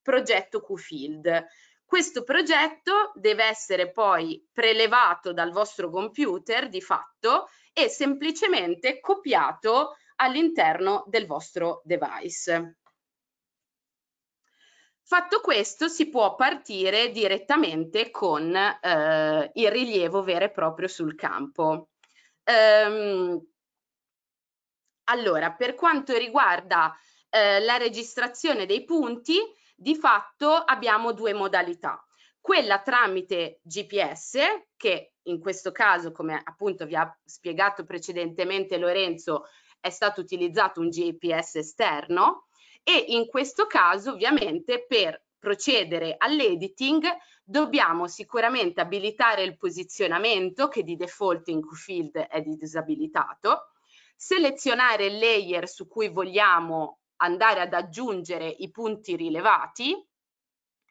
progetto QField. Questo progetto deve essere poi prelevato dal vostro computer di fatto e semplicemente copiato all'interno del vostro device. Fatto questo si può partire direttamente con eh, il rilievo vero e proprio sul campo. Ehm, allora, per quanto riguarda eh, la registrazione dei punti, di fatto abbiamo due modalità. Quella tramite GPS, che in questo caso, come appunto vi ha spiegato precedentemente Lorenzo, è stato utilizzato un GPS esterno e in questo caso ovviamente per procedere all'editing dobbiamo sicuramente abilitare il posizionamento che di default in QField è disabilitato, selezionare il layer su cui vogliamo andare ad aggiungere i punti rilevati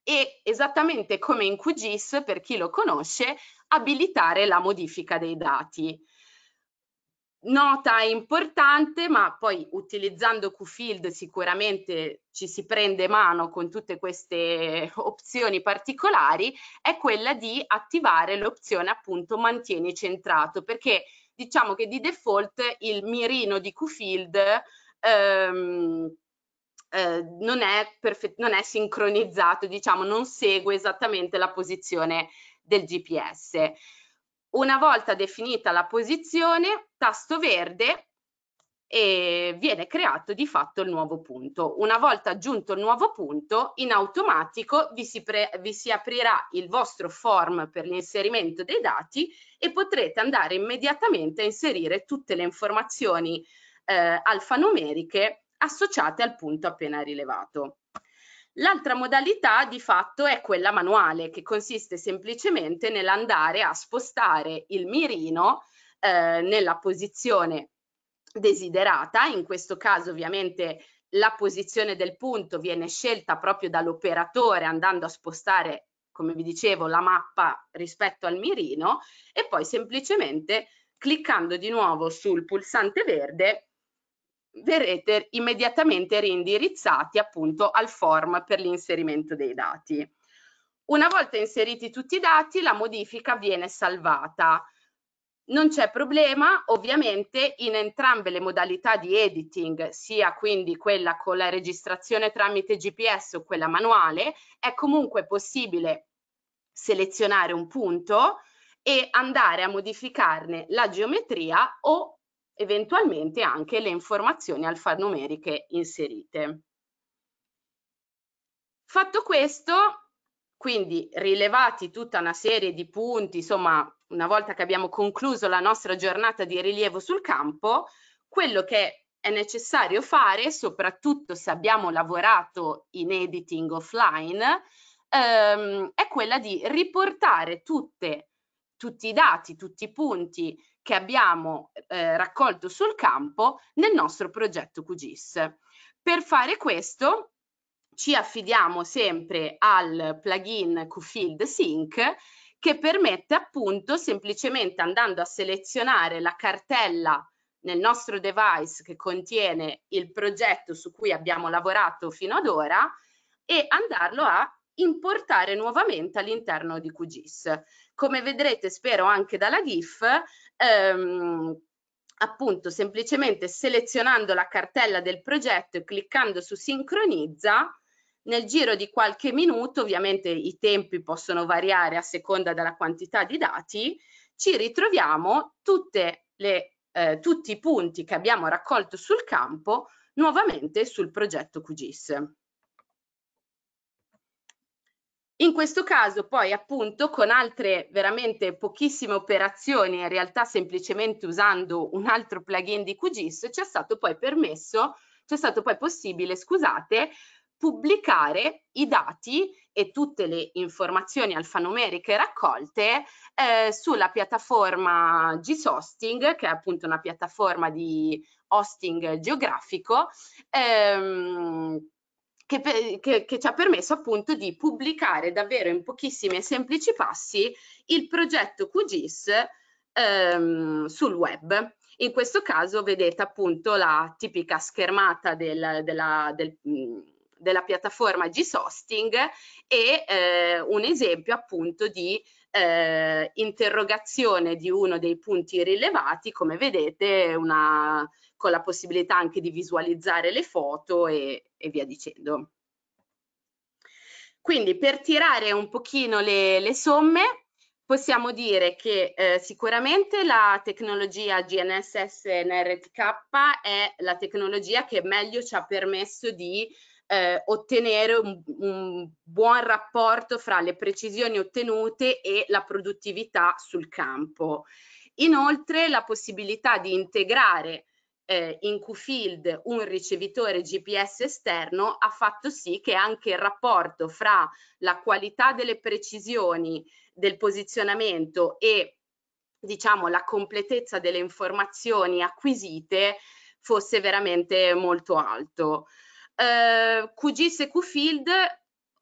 e esattamente come in QGIS, per chi lo conosce, abilitare la modifica dei dati nota importante, ma poi utilizzando QField sicuramente ci si prende mano con tutte queste opzioni particolari, è quella di attivare l'opzione appunto mantieni centrato, perché diciamo che di default il mirino di QField ehm, eh, non, è non è sincronizzato, diciamo non segue esattamente la posizione del GPS. Una volta definita la posizione, tasto verde e viene creato di fatto il nuovo punto. Una volta aggiunto il nuovo punto, in automatico vi si, vi si aprirà il vostro form per l'inserimento dei dati e potrete andare immediatamente a inserire tutte le informazioni eh, alfanumeriche associate al punto appena rilevato. L'altra modalità di fatto è quella manuale che consiste semplicemente nell'andare a spostare il mirino eh, nella posizione desiderata, in questo caso ovviamente la posizione del punto viene scelta proprio dall'operatore andando a spostare, come vi dicevo, la mappa rispetto al mirino e poi semplicemente cliccando di nuovo sul pulsante verde verrete immediatamente rindirizzati appunto al form per l'inserimento dei dati. Una volta inseriti tutti i dati, la modifica viene salvata. Non c'è problema, ovviamente, in entrambe le modalità di editing, sia quindi quella con la registrazione tramite GPS o quella manuale, è comunque possibile selezionare un punto e andare a modificarne la geometria o eventualmente anche le informazioni alfanumeriche inserite. Fatto questo, quindi rilevati tutta una serie di punti, insomma, una volta che abbiamo concluso la nostra giornata di rilievo sul campo, quello che è necessario fare, soprattutto se abbiamo lavorato in editing offline, ehm, è quella di riportare tutte, tutti i dati, tutti i punti che abbiamo eh, raccolto sul campo nel nostro progetto QGIS. Per fare questo ci affidiamo sempre al plugin QField Sync che permette appunto semplicemente andando a selezionare la cartella nel nostro device che contiene il progetto su cui abbiamo lavorato fino ad ora e andarlo a importare nuovamente all'interno di QGIS. Come vedrete, spero anche dalla GIF, ehm, appunto semplicemente selezionando la cartella del progetto e cliccando su sincronizza nel giro di qualche minuto, ovviamente i tempi possono variare a seconda della quantità di dati, ci ritroviamo le, eh, tutti i punti che abbiamo raccolto sul campo nuovamente sul progetto QGIS. In questo caso poi appunto con altre veramente pochissime operazioni, in realtà semplicemente usando un altro plugin di QGIS, ci è stato poi permesso, ci è stato poi possibile, scusate, pubblicare i dati e tutte le informazioni alfanumeriche raccolte eh, sulla piattaforma GISHosting, che è appunto una piattaforma di hosting geografico, ehm, che, che, che, ci ha permesso appunto di pubblicare davvero in pochissimi e semplici passi il progetto QGIS ehm, sul web. In questo caso vedete appunto la tipica schermata del, della, del, della, piattaforma GISHosting e eh, un esempio appunto di eh, interrogazione di uno dei punti rilevati, come vedete una con la possibilità anche di visualizzare le foto e, e via dicendo. Quindi per tirare un pochino le, le somme possiamo dire che eh, sicuramente la tecnologia GNSS NRTK è la tecnologia che meglio ci ha permesso di eh, ottenere un, un, buon rapporto fra le precisioni ottenute e la produttività sul campo. Inoltre la possibilità di integrare eh, in Q-Field un ricevitore GPS esterno ha fatto sì che anche il rapporto fra la qualità delle precisioni del posizionamento e diciamo la completezza delle informazioni acquisite fosse veramente molto alto. Eh, QGIS e QField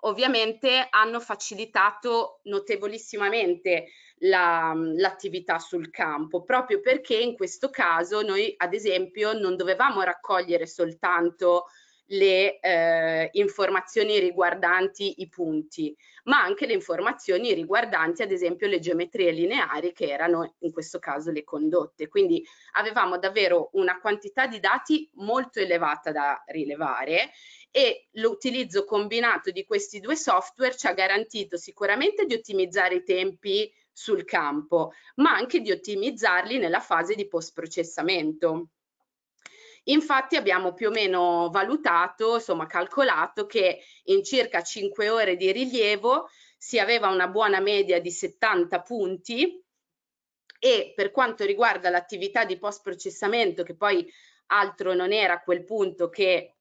ovviamente hanno facilitato notevolissimamente l'attività la, sul campo, proprio perché in questo caso noi ad esempio non dovevamo raccogliere soltanto le eh, informazioni riguardanti i punti, ma anche le informazioni riguardanti ad esempio le geometrie lineari che erano in questo caso le condotte. Quindi avevamo davvero una quantità di dati molto elevata da rilevare e l'utilizzo combinato di questi due software ci ha garantito sicuramente di ottimizzare i tempi sul campo, ma anche di ottimizzarli nella fase di post processamento Infatti abbiamo più o meno valutato, insomma calcolato che in circa 5 ore di rilievo si aveva una buona media di 70 punti e per quanto riguarda l'attività di post processamento che poi altro non era a quel punto che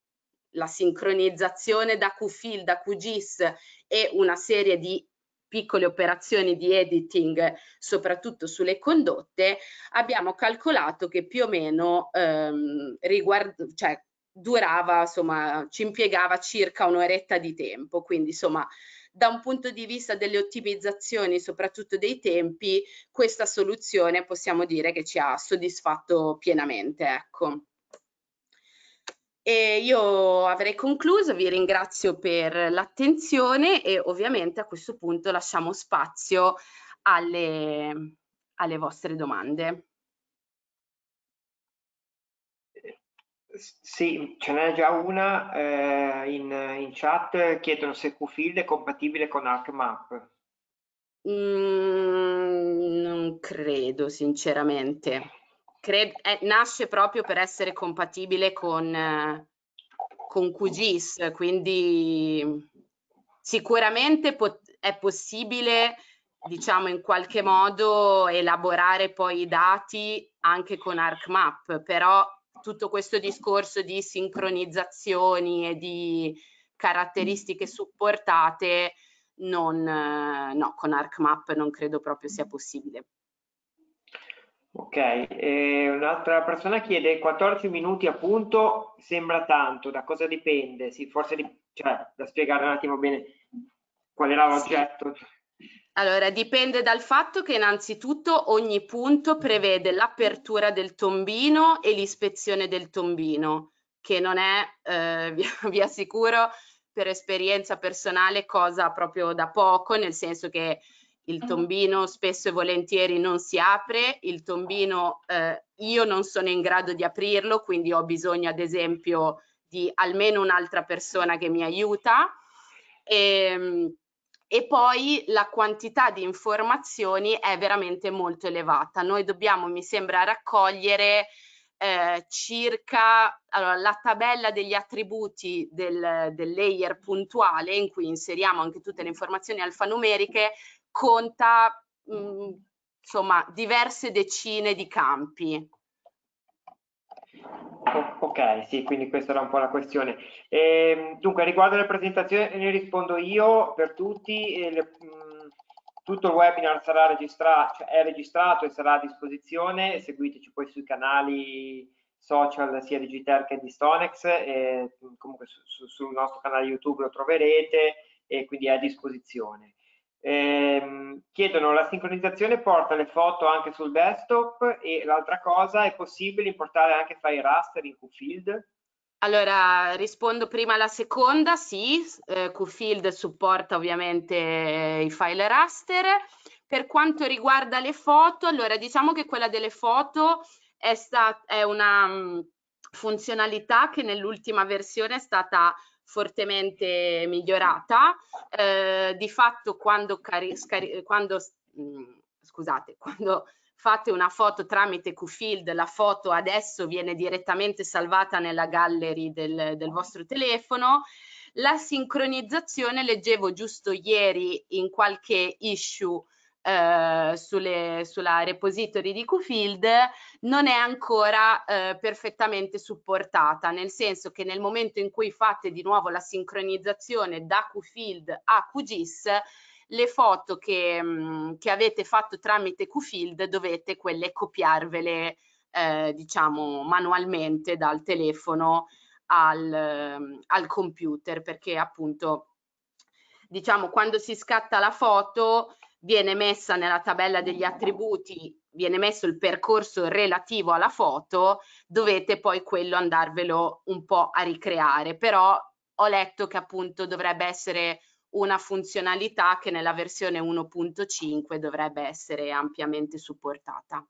la sincronizzazione da QFIL, da QGIS e una serie di piccole operazioni di editing, soprattutto sulle condotte, abbiamo calcolato che più o meno ehm, riguard- cioè, durava, insomma, ci impiegava circa un'oretta di tempo, quindi insomma da un punto di vista delle ottimizzazioni, soprattutto dei tempi, questa soluzione possiamo dire che ci ha soddisfatto pienamente, ecco. E io avrei concluso, vi ringrazio per l'attenzione e ovviamente a questo punto lasciamo spazio alle, alle vostre domande.
Sì, ce n'è già una eh, in, in, chat, chiedono se QField
è compatibile con ArcMap. Mm, non credo, sinceramente cred, eh, nasce proprio per essere compatibile con, con QGIS, quindi sicuramente pot- è possibile diciamo in qualche modo elaborare poi i dati anche con ArcMap, però tutto questo discorso di sincronizzazioni e di caratteristiche supportate non, no, con ArcMap non credo proprio sia possibile.
Ok, eh, un'altra persona chiede 14 minuti appunto sembra tanto, da cosa dipende? Sì, forse di, cioè, da spiegare un attimo bene qual era l'oggetto. Sì.
Allora, dipende dal fatto che innanzitutto ogni punto prevede l'apertura del tombino e l'ispezione del tombino, che non è, eh, vi, vi assicuro, per esperienza personale cosa proprio da poco, nel senso che il ah. tombino spesso e volentieri non si apre, il tombino eh, io non sono in grado di aprirlo, quindi ho bisogno ad esempio di almeno un'altra persona che mi aiuta. E, ehm, e poi la quantità di informazioni è veramente molto elevata. Noi dobbiamo, mi sembra, raccogliere eh, circa allora, la tabella degli attributi del, del, layer puntuale in cui inseriamo anche tutte le informazioni alfanumeriche conta mh, mhmm, insomma diverse decine di campi.
Ok, sì, quindi questa era un po' la questione. E, ehm, dunque, riguardo alle presentazioni ne rispondo io per tutti. Le, mh, mhmm, tutto il webinar sarà registrato, cioè è registrato e sarà a disposizione. Seguiteci poi sui canali social sia di GTR che di Stonex. E, mhmm, comunque su, su, sul nostro canale YouTube lo troverete e quindi è a disposizione. Ehm, chiedono la sincronizzazione porta le foto anche sul desktop e l'altra cosa è possibile importare anche file raster in QField?
Allora, rispondo prima alla seconda, sì, eh, QField supporta ovviamente eh, i file raster. Per quanto riguarda le foto, allora diciamo che quella delle foto è, stat- è una mm, funzionalità che nell'ultima versione è stata fortemente migliorata. Eh, di fatto quando, eh, quando, mm, scusate, quando fate una foto tramite QField, la foto adesso viene direttamente salvata nella gallery del, del vostro telefono. La sincronizzazione, leggevo giusto ieri in qualche issue eh, sulle, sulla repository di QField non è ancora eh, perfettamente supportata, nel senso che nel momento in cui fate di nuovo la sincronizzazione da QField a QGIS, le foto che, mh, mm, che avete fatto tramite QField dovete quelle copiarvele eh, diciamo manualmente dal telefono al, mm, al computer perché appunto diciamo quando si scatta la foto viene messa nella tabella degli attributi, viene messo il percorso relativo alla foto, dovete poi quello andarvelo un po' a ricreare, però ho letto che appunto dovrebbe essere una funzionalità che nella versione 1.5 dovrebbe essere ampiamente supportata.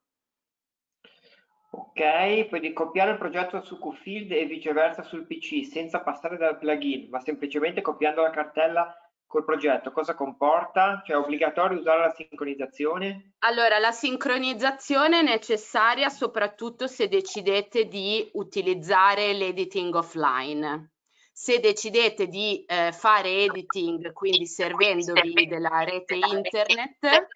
Ok, puoi ricopiare il progetto su QField e viceversa sul PC senza passare dal plugin, ma semplicemente copiando la cartella col progetto cosa comporta? Cioè è obbligatorio usare la sincronizzazione?
Allora, la sincronizzazione è necessaria soprattutto se decidete di utilizzare l'editing offline. Se decidete di eh, fare editing, quindi servendovi della rete internet,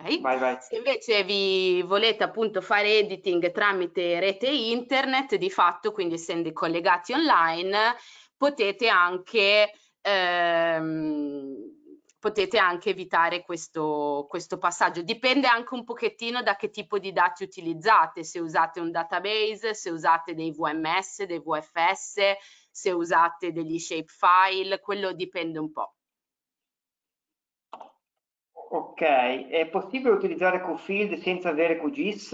Vai, vai. Se invece vi volete appunto fare editing tramite rete internet, di fatto, quindi essendo collegati online, potete anche, ehm, potete anche evitare questo, questo passaggio. Dipende anche un pochettino da che tipo di dati utilizzate, se usate un database, se usate dei VMS, dei VFS, se usate degli shapefile, quello dipende un po'.
Ok, è possibile utilizzare QField senza avere QGIS?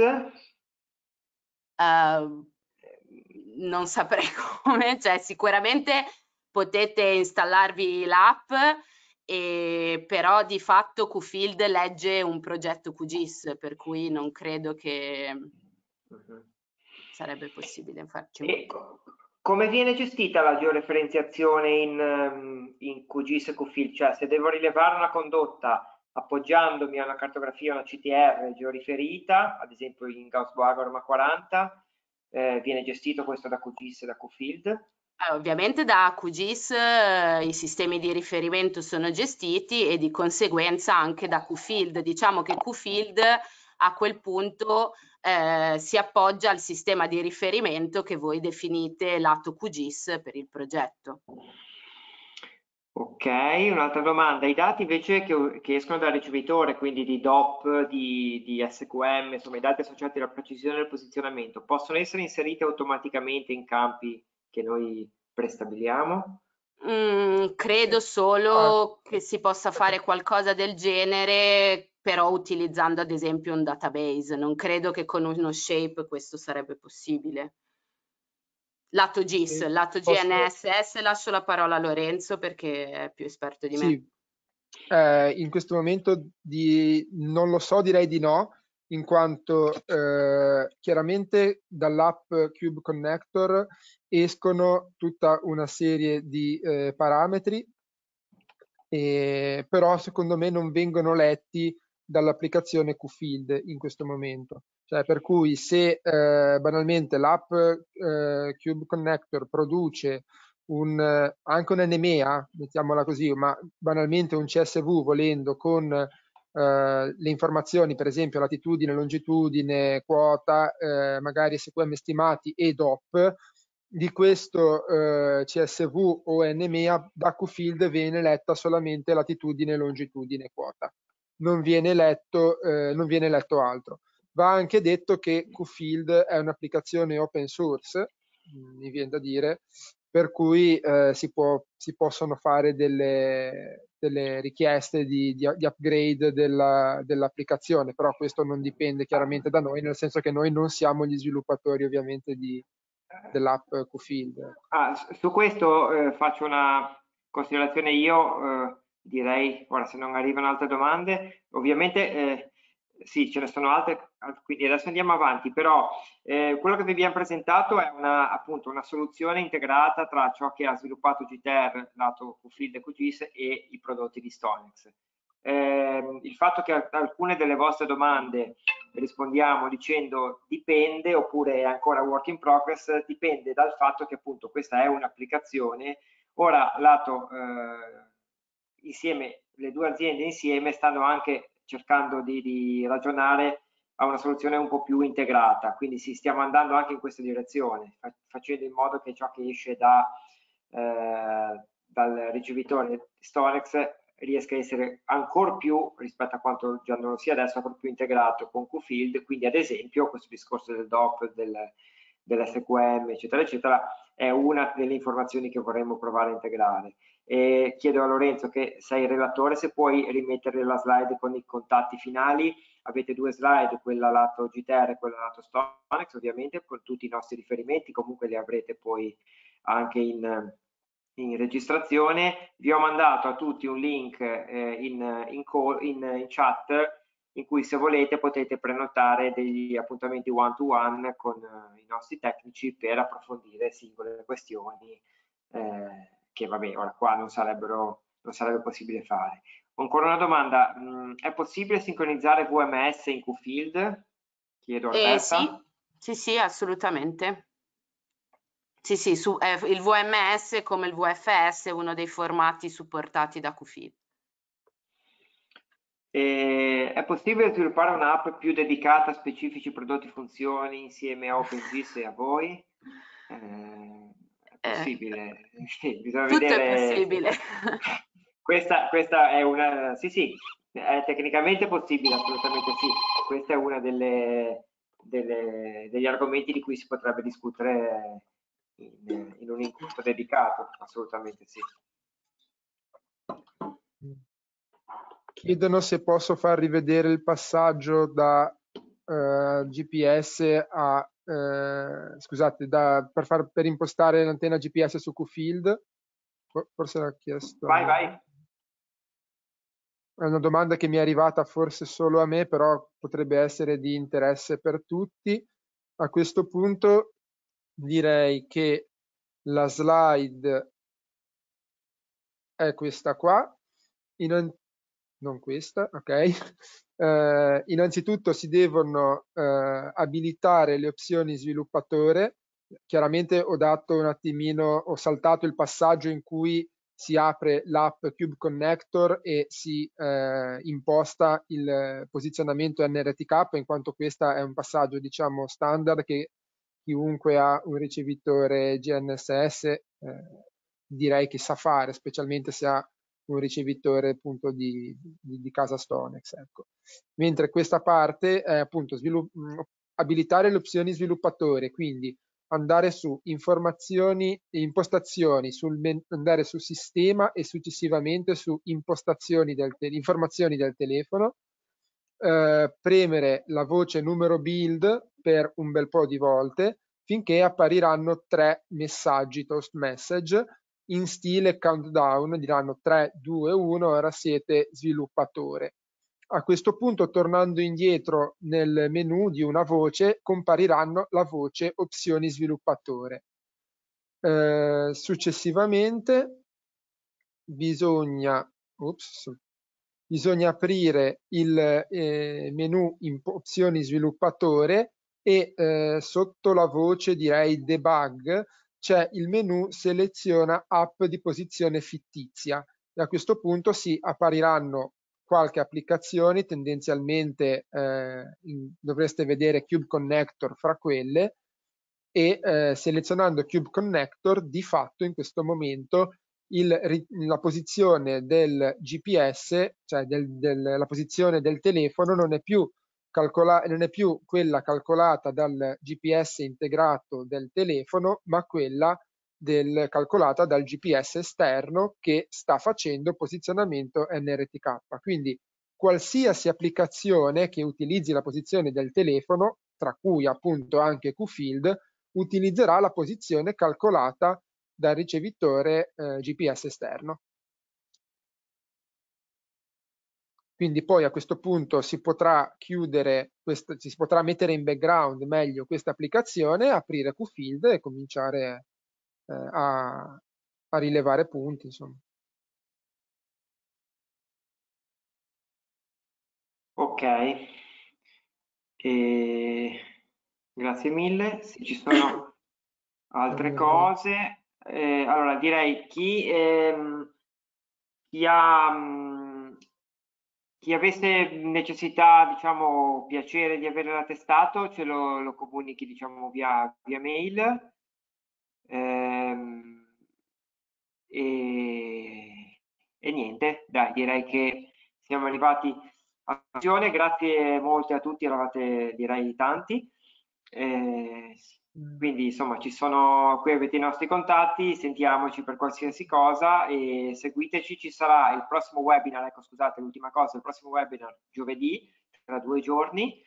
Uh, non saprei come, cioè sicuramente potete installarvi l'app, però di fatto QField legge un progetto QGIS, per cui non credo che mhm. sarebbe possibile farci e molto. Come viene
gestita la georeferenziazione in, ehm, in QGIS e QField? Cioè se devo rilevare una condotta appoggiandomi a una cartografia, una CTR georiferita, ad esempio in Gauss-Boag Roma 40, eh, viene gestito questo da QGIS e da QField.
Eh, ovviamente da QGIS eh, i sistemi di riferimento sono gestiti e di conseguenza anche da QField. Diciamo che QField a quel punto eh, si appoggia al sistema di riferimento che voi definite lato QGIS per il progetto.
Ok, un'altra domanda. I dati invece che, che, escono dal ricevitore, quindi di DOP, di, di, SQM, insomma i dati associati alla precisione del posizionamento, possono essere inseriti automaticamente in campi che noi prestabiliamo?
Mm, credo solo ah. che si possa fare qualcosa del genere, però utilizzando ad esempio un database. Non credo che con uno shape questo sarebbe possibile. Lato GIS, eh, lato posso... GNSS, lascio la parola a Lorenzo perché è più esperto di me. Sì.
Eh, in questo momento di... non lo so, direi di no, in quanto eh, chiaramente dall'app Cube Connector escono tutta una serie di eh, parametri, eh, però secondo me non vengono letti dall'applicazione QField in questo momento. Cioè, per cui se eh, banalmente l'app eh, Cube Connector produce un, eh, anche un'NMEA, mettiamola così, ma banalmente un CSV volendo con eh, le informazioni, per esempio latitudine, longitudine, quota, eh, magari SQM stimati e DOP, di questo eh, CSV o NMEA da QField viene letta solamente latitudine, longitudine quota. Non viene letto, non viene letto altro. Va anche detto che QField è un'applicazione open source, mm, mi viene da dire, per cui eh, si, può, si, possono fare delle, delle richieste di, di, di upgrade della, dell'applicazione, però questo non dipende chiaramente da noi, nel senso che noi non siamo gli sviluppatori ovviamente di, dell'app QField.
Ah, su questo eh, faccio una considerazione io, eh, direi, ora se non arrivano altre domande, ovviamente eh, sì, ce ne sono altre, quindi adesso andiamo avanti, però eh, quello che vi abbiamo presentato è una, appunto una soluzione integrata tra ciò che ha sviluppato GTR, lato QField e QGIS, e i prodotti di Stonex. Eh, il fatto che ad alcune delle vostre domande rispondiamo dicendo dipende oppure è ancora work in progress dipende dal fatto che appunto questa è un'applicazione ora lato eh, insieme le due aziende insieme stanno anche cercando di, di ragionare a una soluzione un po' più integrata, quindi sì, stiamo andando anche in questa direzione, facendo in modo che ciò che esce da, eh, dal ricevitore Storex riesca a essere ancora più rispetto a quanto già non lo sia adesso, ancora più integrato con QField, quindi ad esempio questo discorso del DOP, del, dell'SQM, eccetera, eccetera, è una delle informazioni che vorremmo provare a integrare. E chiedo a Lorenzo che sei il relatore se puoi rimettere la slide con i contatti finali. Avete due slide, quella lato GTR e quella lato Stonex ovviamente con tutti i nostri riferimenti, comunque li avrete poi anche in, in registrazione. Vi ho mandato a tutti un link eh, in, in, call, in, in chat in cui se volete potete prenotare degli appuntamenti one to one con eh, i nostri tecnici per approfondire singole questioni eh, che vabbè, ora qua non, non sarebbe possibile fare. Ancora una domanda, mm, è possibile sincronizzare VMS in QField? Chiedo a eh, sì.
sì, sì, assolutamente. Sì, sì, su, eh, il VMS come il VFS è uno dei formati supportati da QField.
Eh, è possibile sviluppare un'app più dedicata a specifici prodotti e funzioni insieme a OpenGIS e a voi? Eh, eh. possibile. bisogna tutto vedere. è possibile. Questa, questa, è una, sì sì, è tecnicamente possibile, assolutamente sì. Questa è una delle, delle, degli argomenti di cui si potrebbe discutere in, in un incontro dedicato, assolutamente sì.
Chiedono se posso far rivedere il passaggio da uh, eh, GPS a eh, scusate, da, per, far, per, impostare l'antenna GPS su QField. Forse l'ha chiesto. Vai, vai. È una domanda che mi è arrivata forse solo a me, però potrebbe essere di interesse per tutti. A questo punto direi che la slide è questa qua. In, non questa, ok. Eh, innanzitutto si devono eh, abilitare le opzioni sviluppatore. Chiaramente ho dato un attimino, ho saltato il passaggio in cui si apre l'app Cube Connector e si eh, imposta il posizionamento NRTK in quanto questo è un passaggio diciamo standard che chiunque ha un ricevitore GNSS eh, direi che sa fare specialmente se ha un ricevitore appunto di, di, di casa Stonex. Ecco. Mentre questa parte è eh, appunto mm, abilitare le opzioni sviluppatore, quindi andare su informazioni e impostazioni, sul andare su sistema e successivamente su impostazioni del informazioni del telefono, eh, premere la voce numero build per un bel po' di volte finché appariranno tre messaggi, toast message, in stile countdown, diranno 3, 2, 1, ora siete sviluppatore. A questo punto, tornando indietro nel menu di una voce, compariranno la voce opzioni sviluppatore. Eh, successivamente bisogna, ups, bisogna aprire il eh, menu in opzioni sviluppatore e eh, sotto la voce direi debug c'è il menu seleziona app di posizione fittizia e a questo punto si appariranno qualche applicazione, tendenzialmente eh, in, dovreste vedere Cube Connector fra quelle e eh, selezionando Cube Connector di fatto in questo momento il, la posizione del GPS, cioè del, del, la posizione del telefono non è più calcola- non è più quella calcolata dal GPS integrato del telefono, ma quella del, calcolata dal GPS esterno che sta facendo posizionamento NRTK. Quindi qualsiasi applicazione che utilizzi la posizione del telefono, tra cui appunto anche QField, utilizzerà la posizione calcolata dal ricevitore eh, GPS esterno. Quindi poi a questo punto si potrà chiudere, questo, si potrà mettere in background meglio questa applicazione, aprire QField e cominciare eh, a, a rilevare punti. Insomma.
Ok, e... grazie mille. Se ci sono altre cose, eh, allora direi chi, ehm, chi ha mm, chi avesse necessità, diciamo, piacere di avere l'attestato, ce lo, lo, comunichi, diciamo, via, via mail. Ehm, e, e, niente, dai, direi che siamo arrivati a Grazie molte a tutti, eravate direi tanti. Eh, Mm. Quindi insomma ci sono, qui avete i nostri contatti, sentiamoci per qualsiasi cosa e seguiteci, ci sarà il prossimo webinar, ecco scusate l'ultima cosa, il prossimo webinar giovedì tra due giorni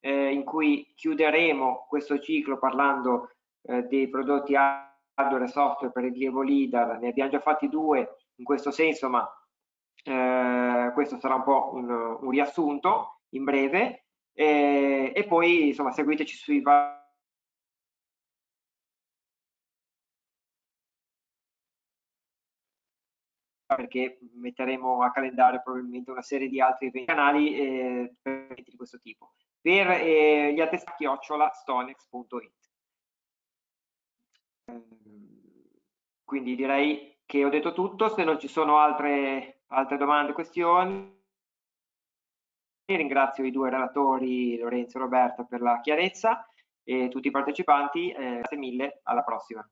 eh, in cui chiuderemo questo ciclo parlando eh, dei prodotti hardware e software per il rilievo LIDAR, ne abbiamo già fatti due in questo senso ma eh, questo sarà un po' un, un riassunto in breve eh, e poi insomma seguiteci sui vari perché metteremo a calendario probabilmente una serie di altri canali eh, di questo tipo. Per eh, gli attestati chiocciola stonex.it. Ehm, quindi direi che ho detto tutto, se non ci sono altre, altre domande, questioni, ringrazio i due relatori Lorenzo e Roberta per la chiarezza e tutti i partecipanti, eh, grazie mille, alla prossima.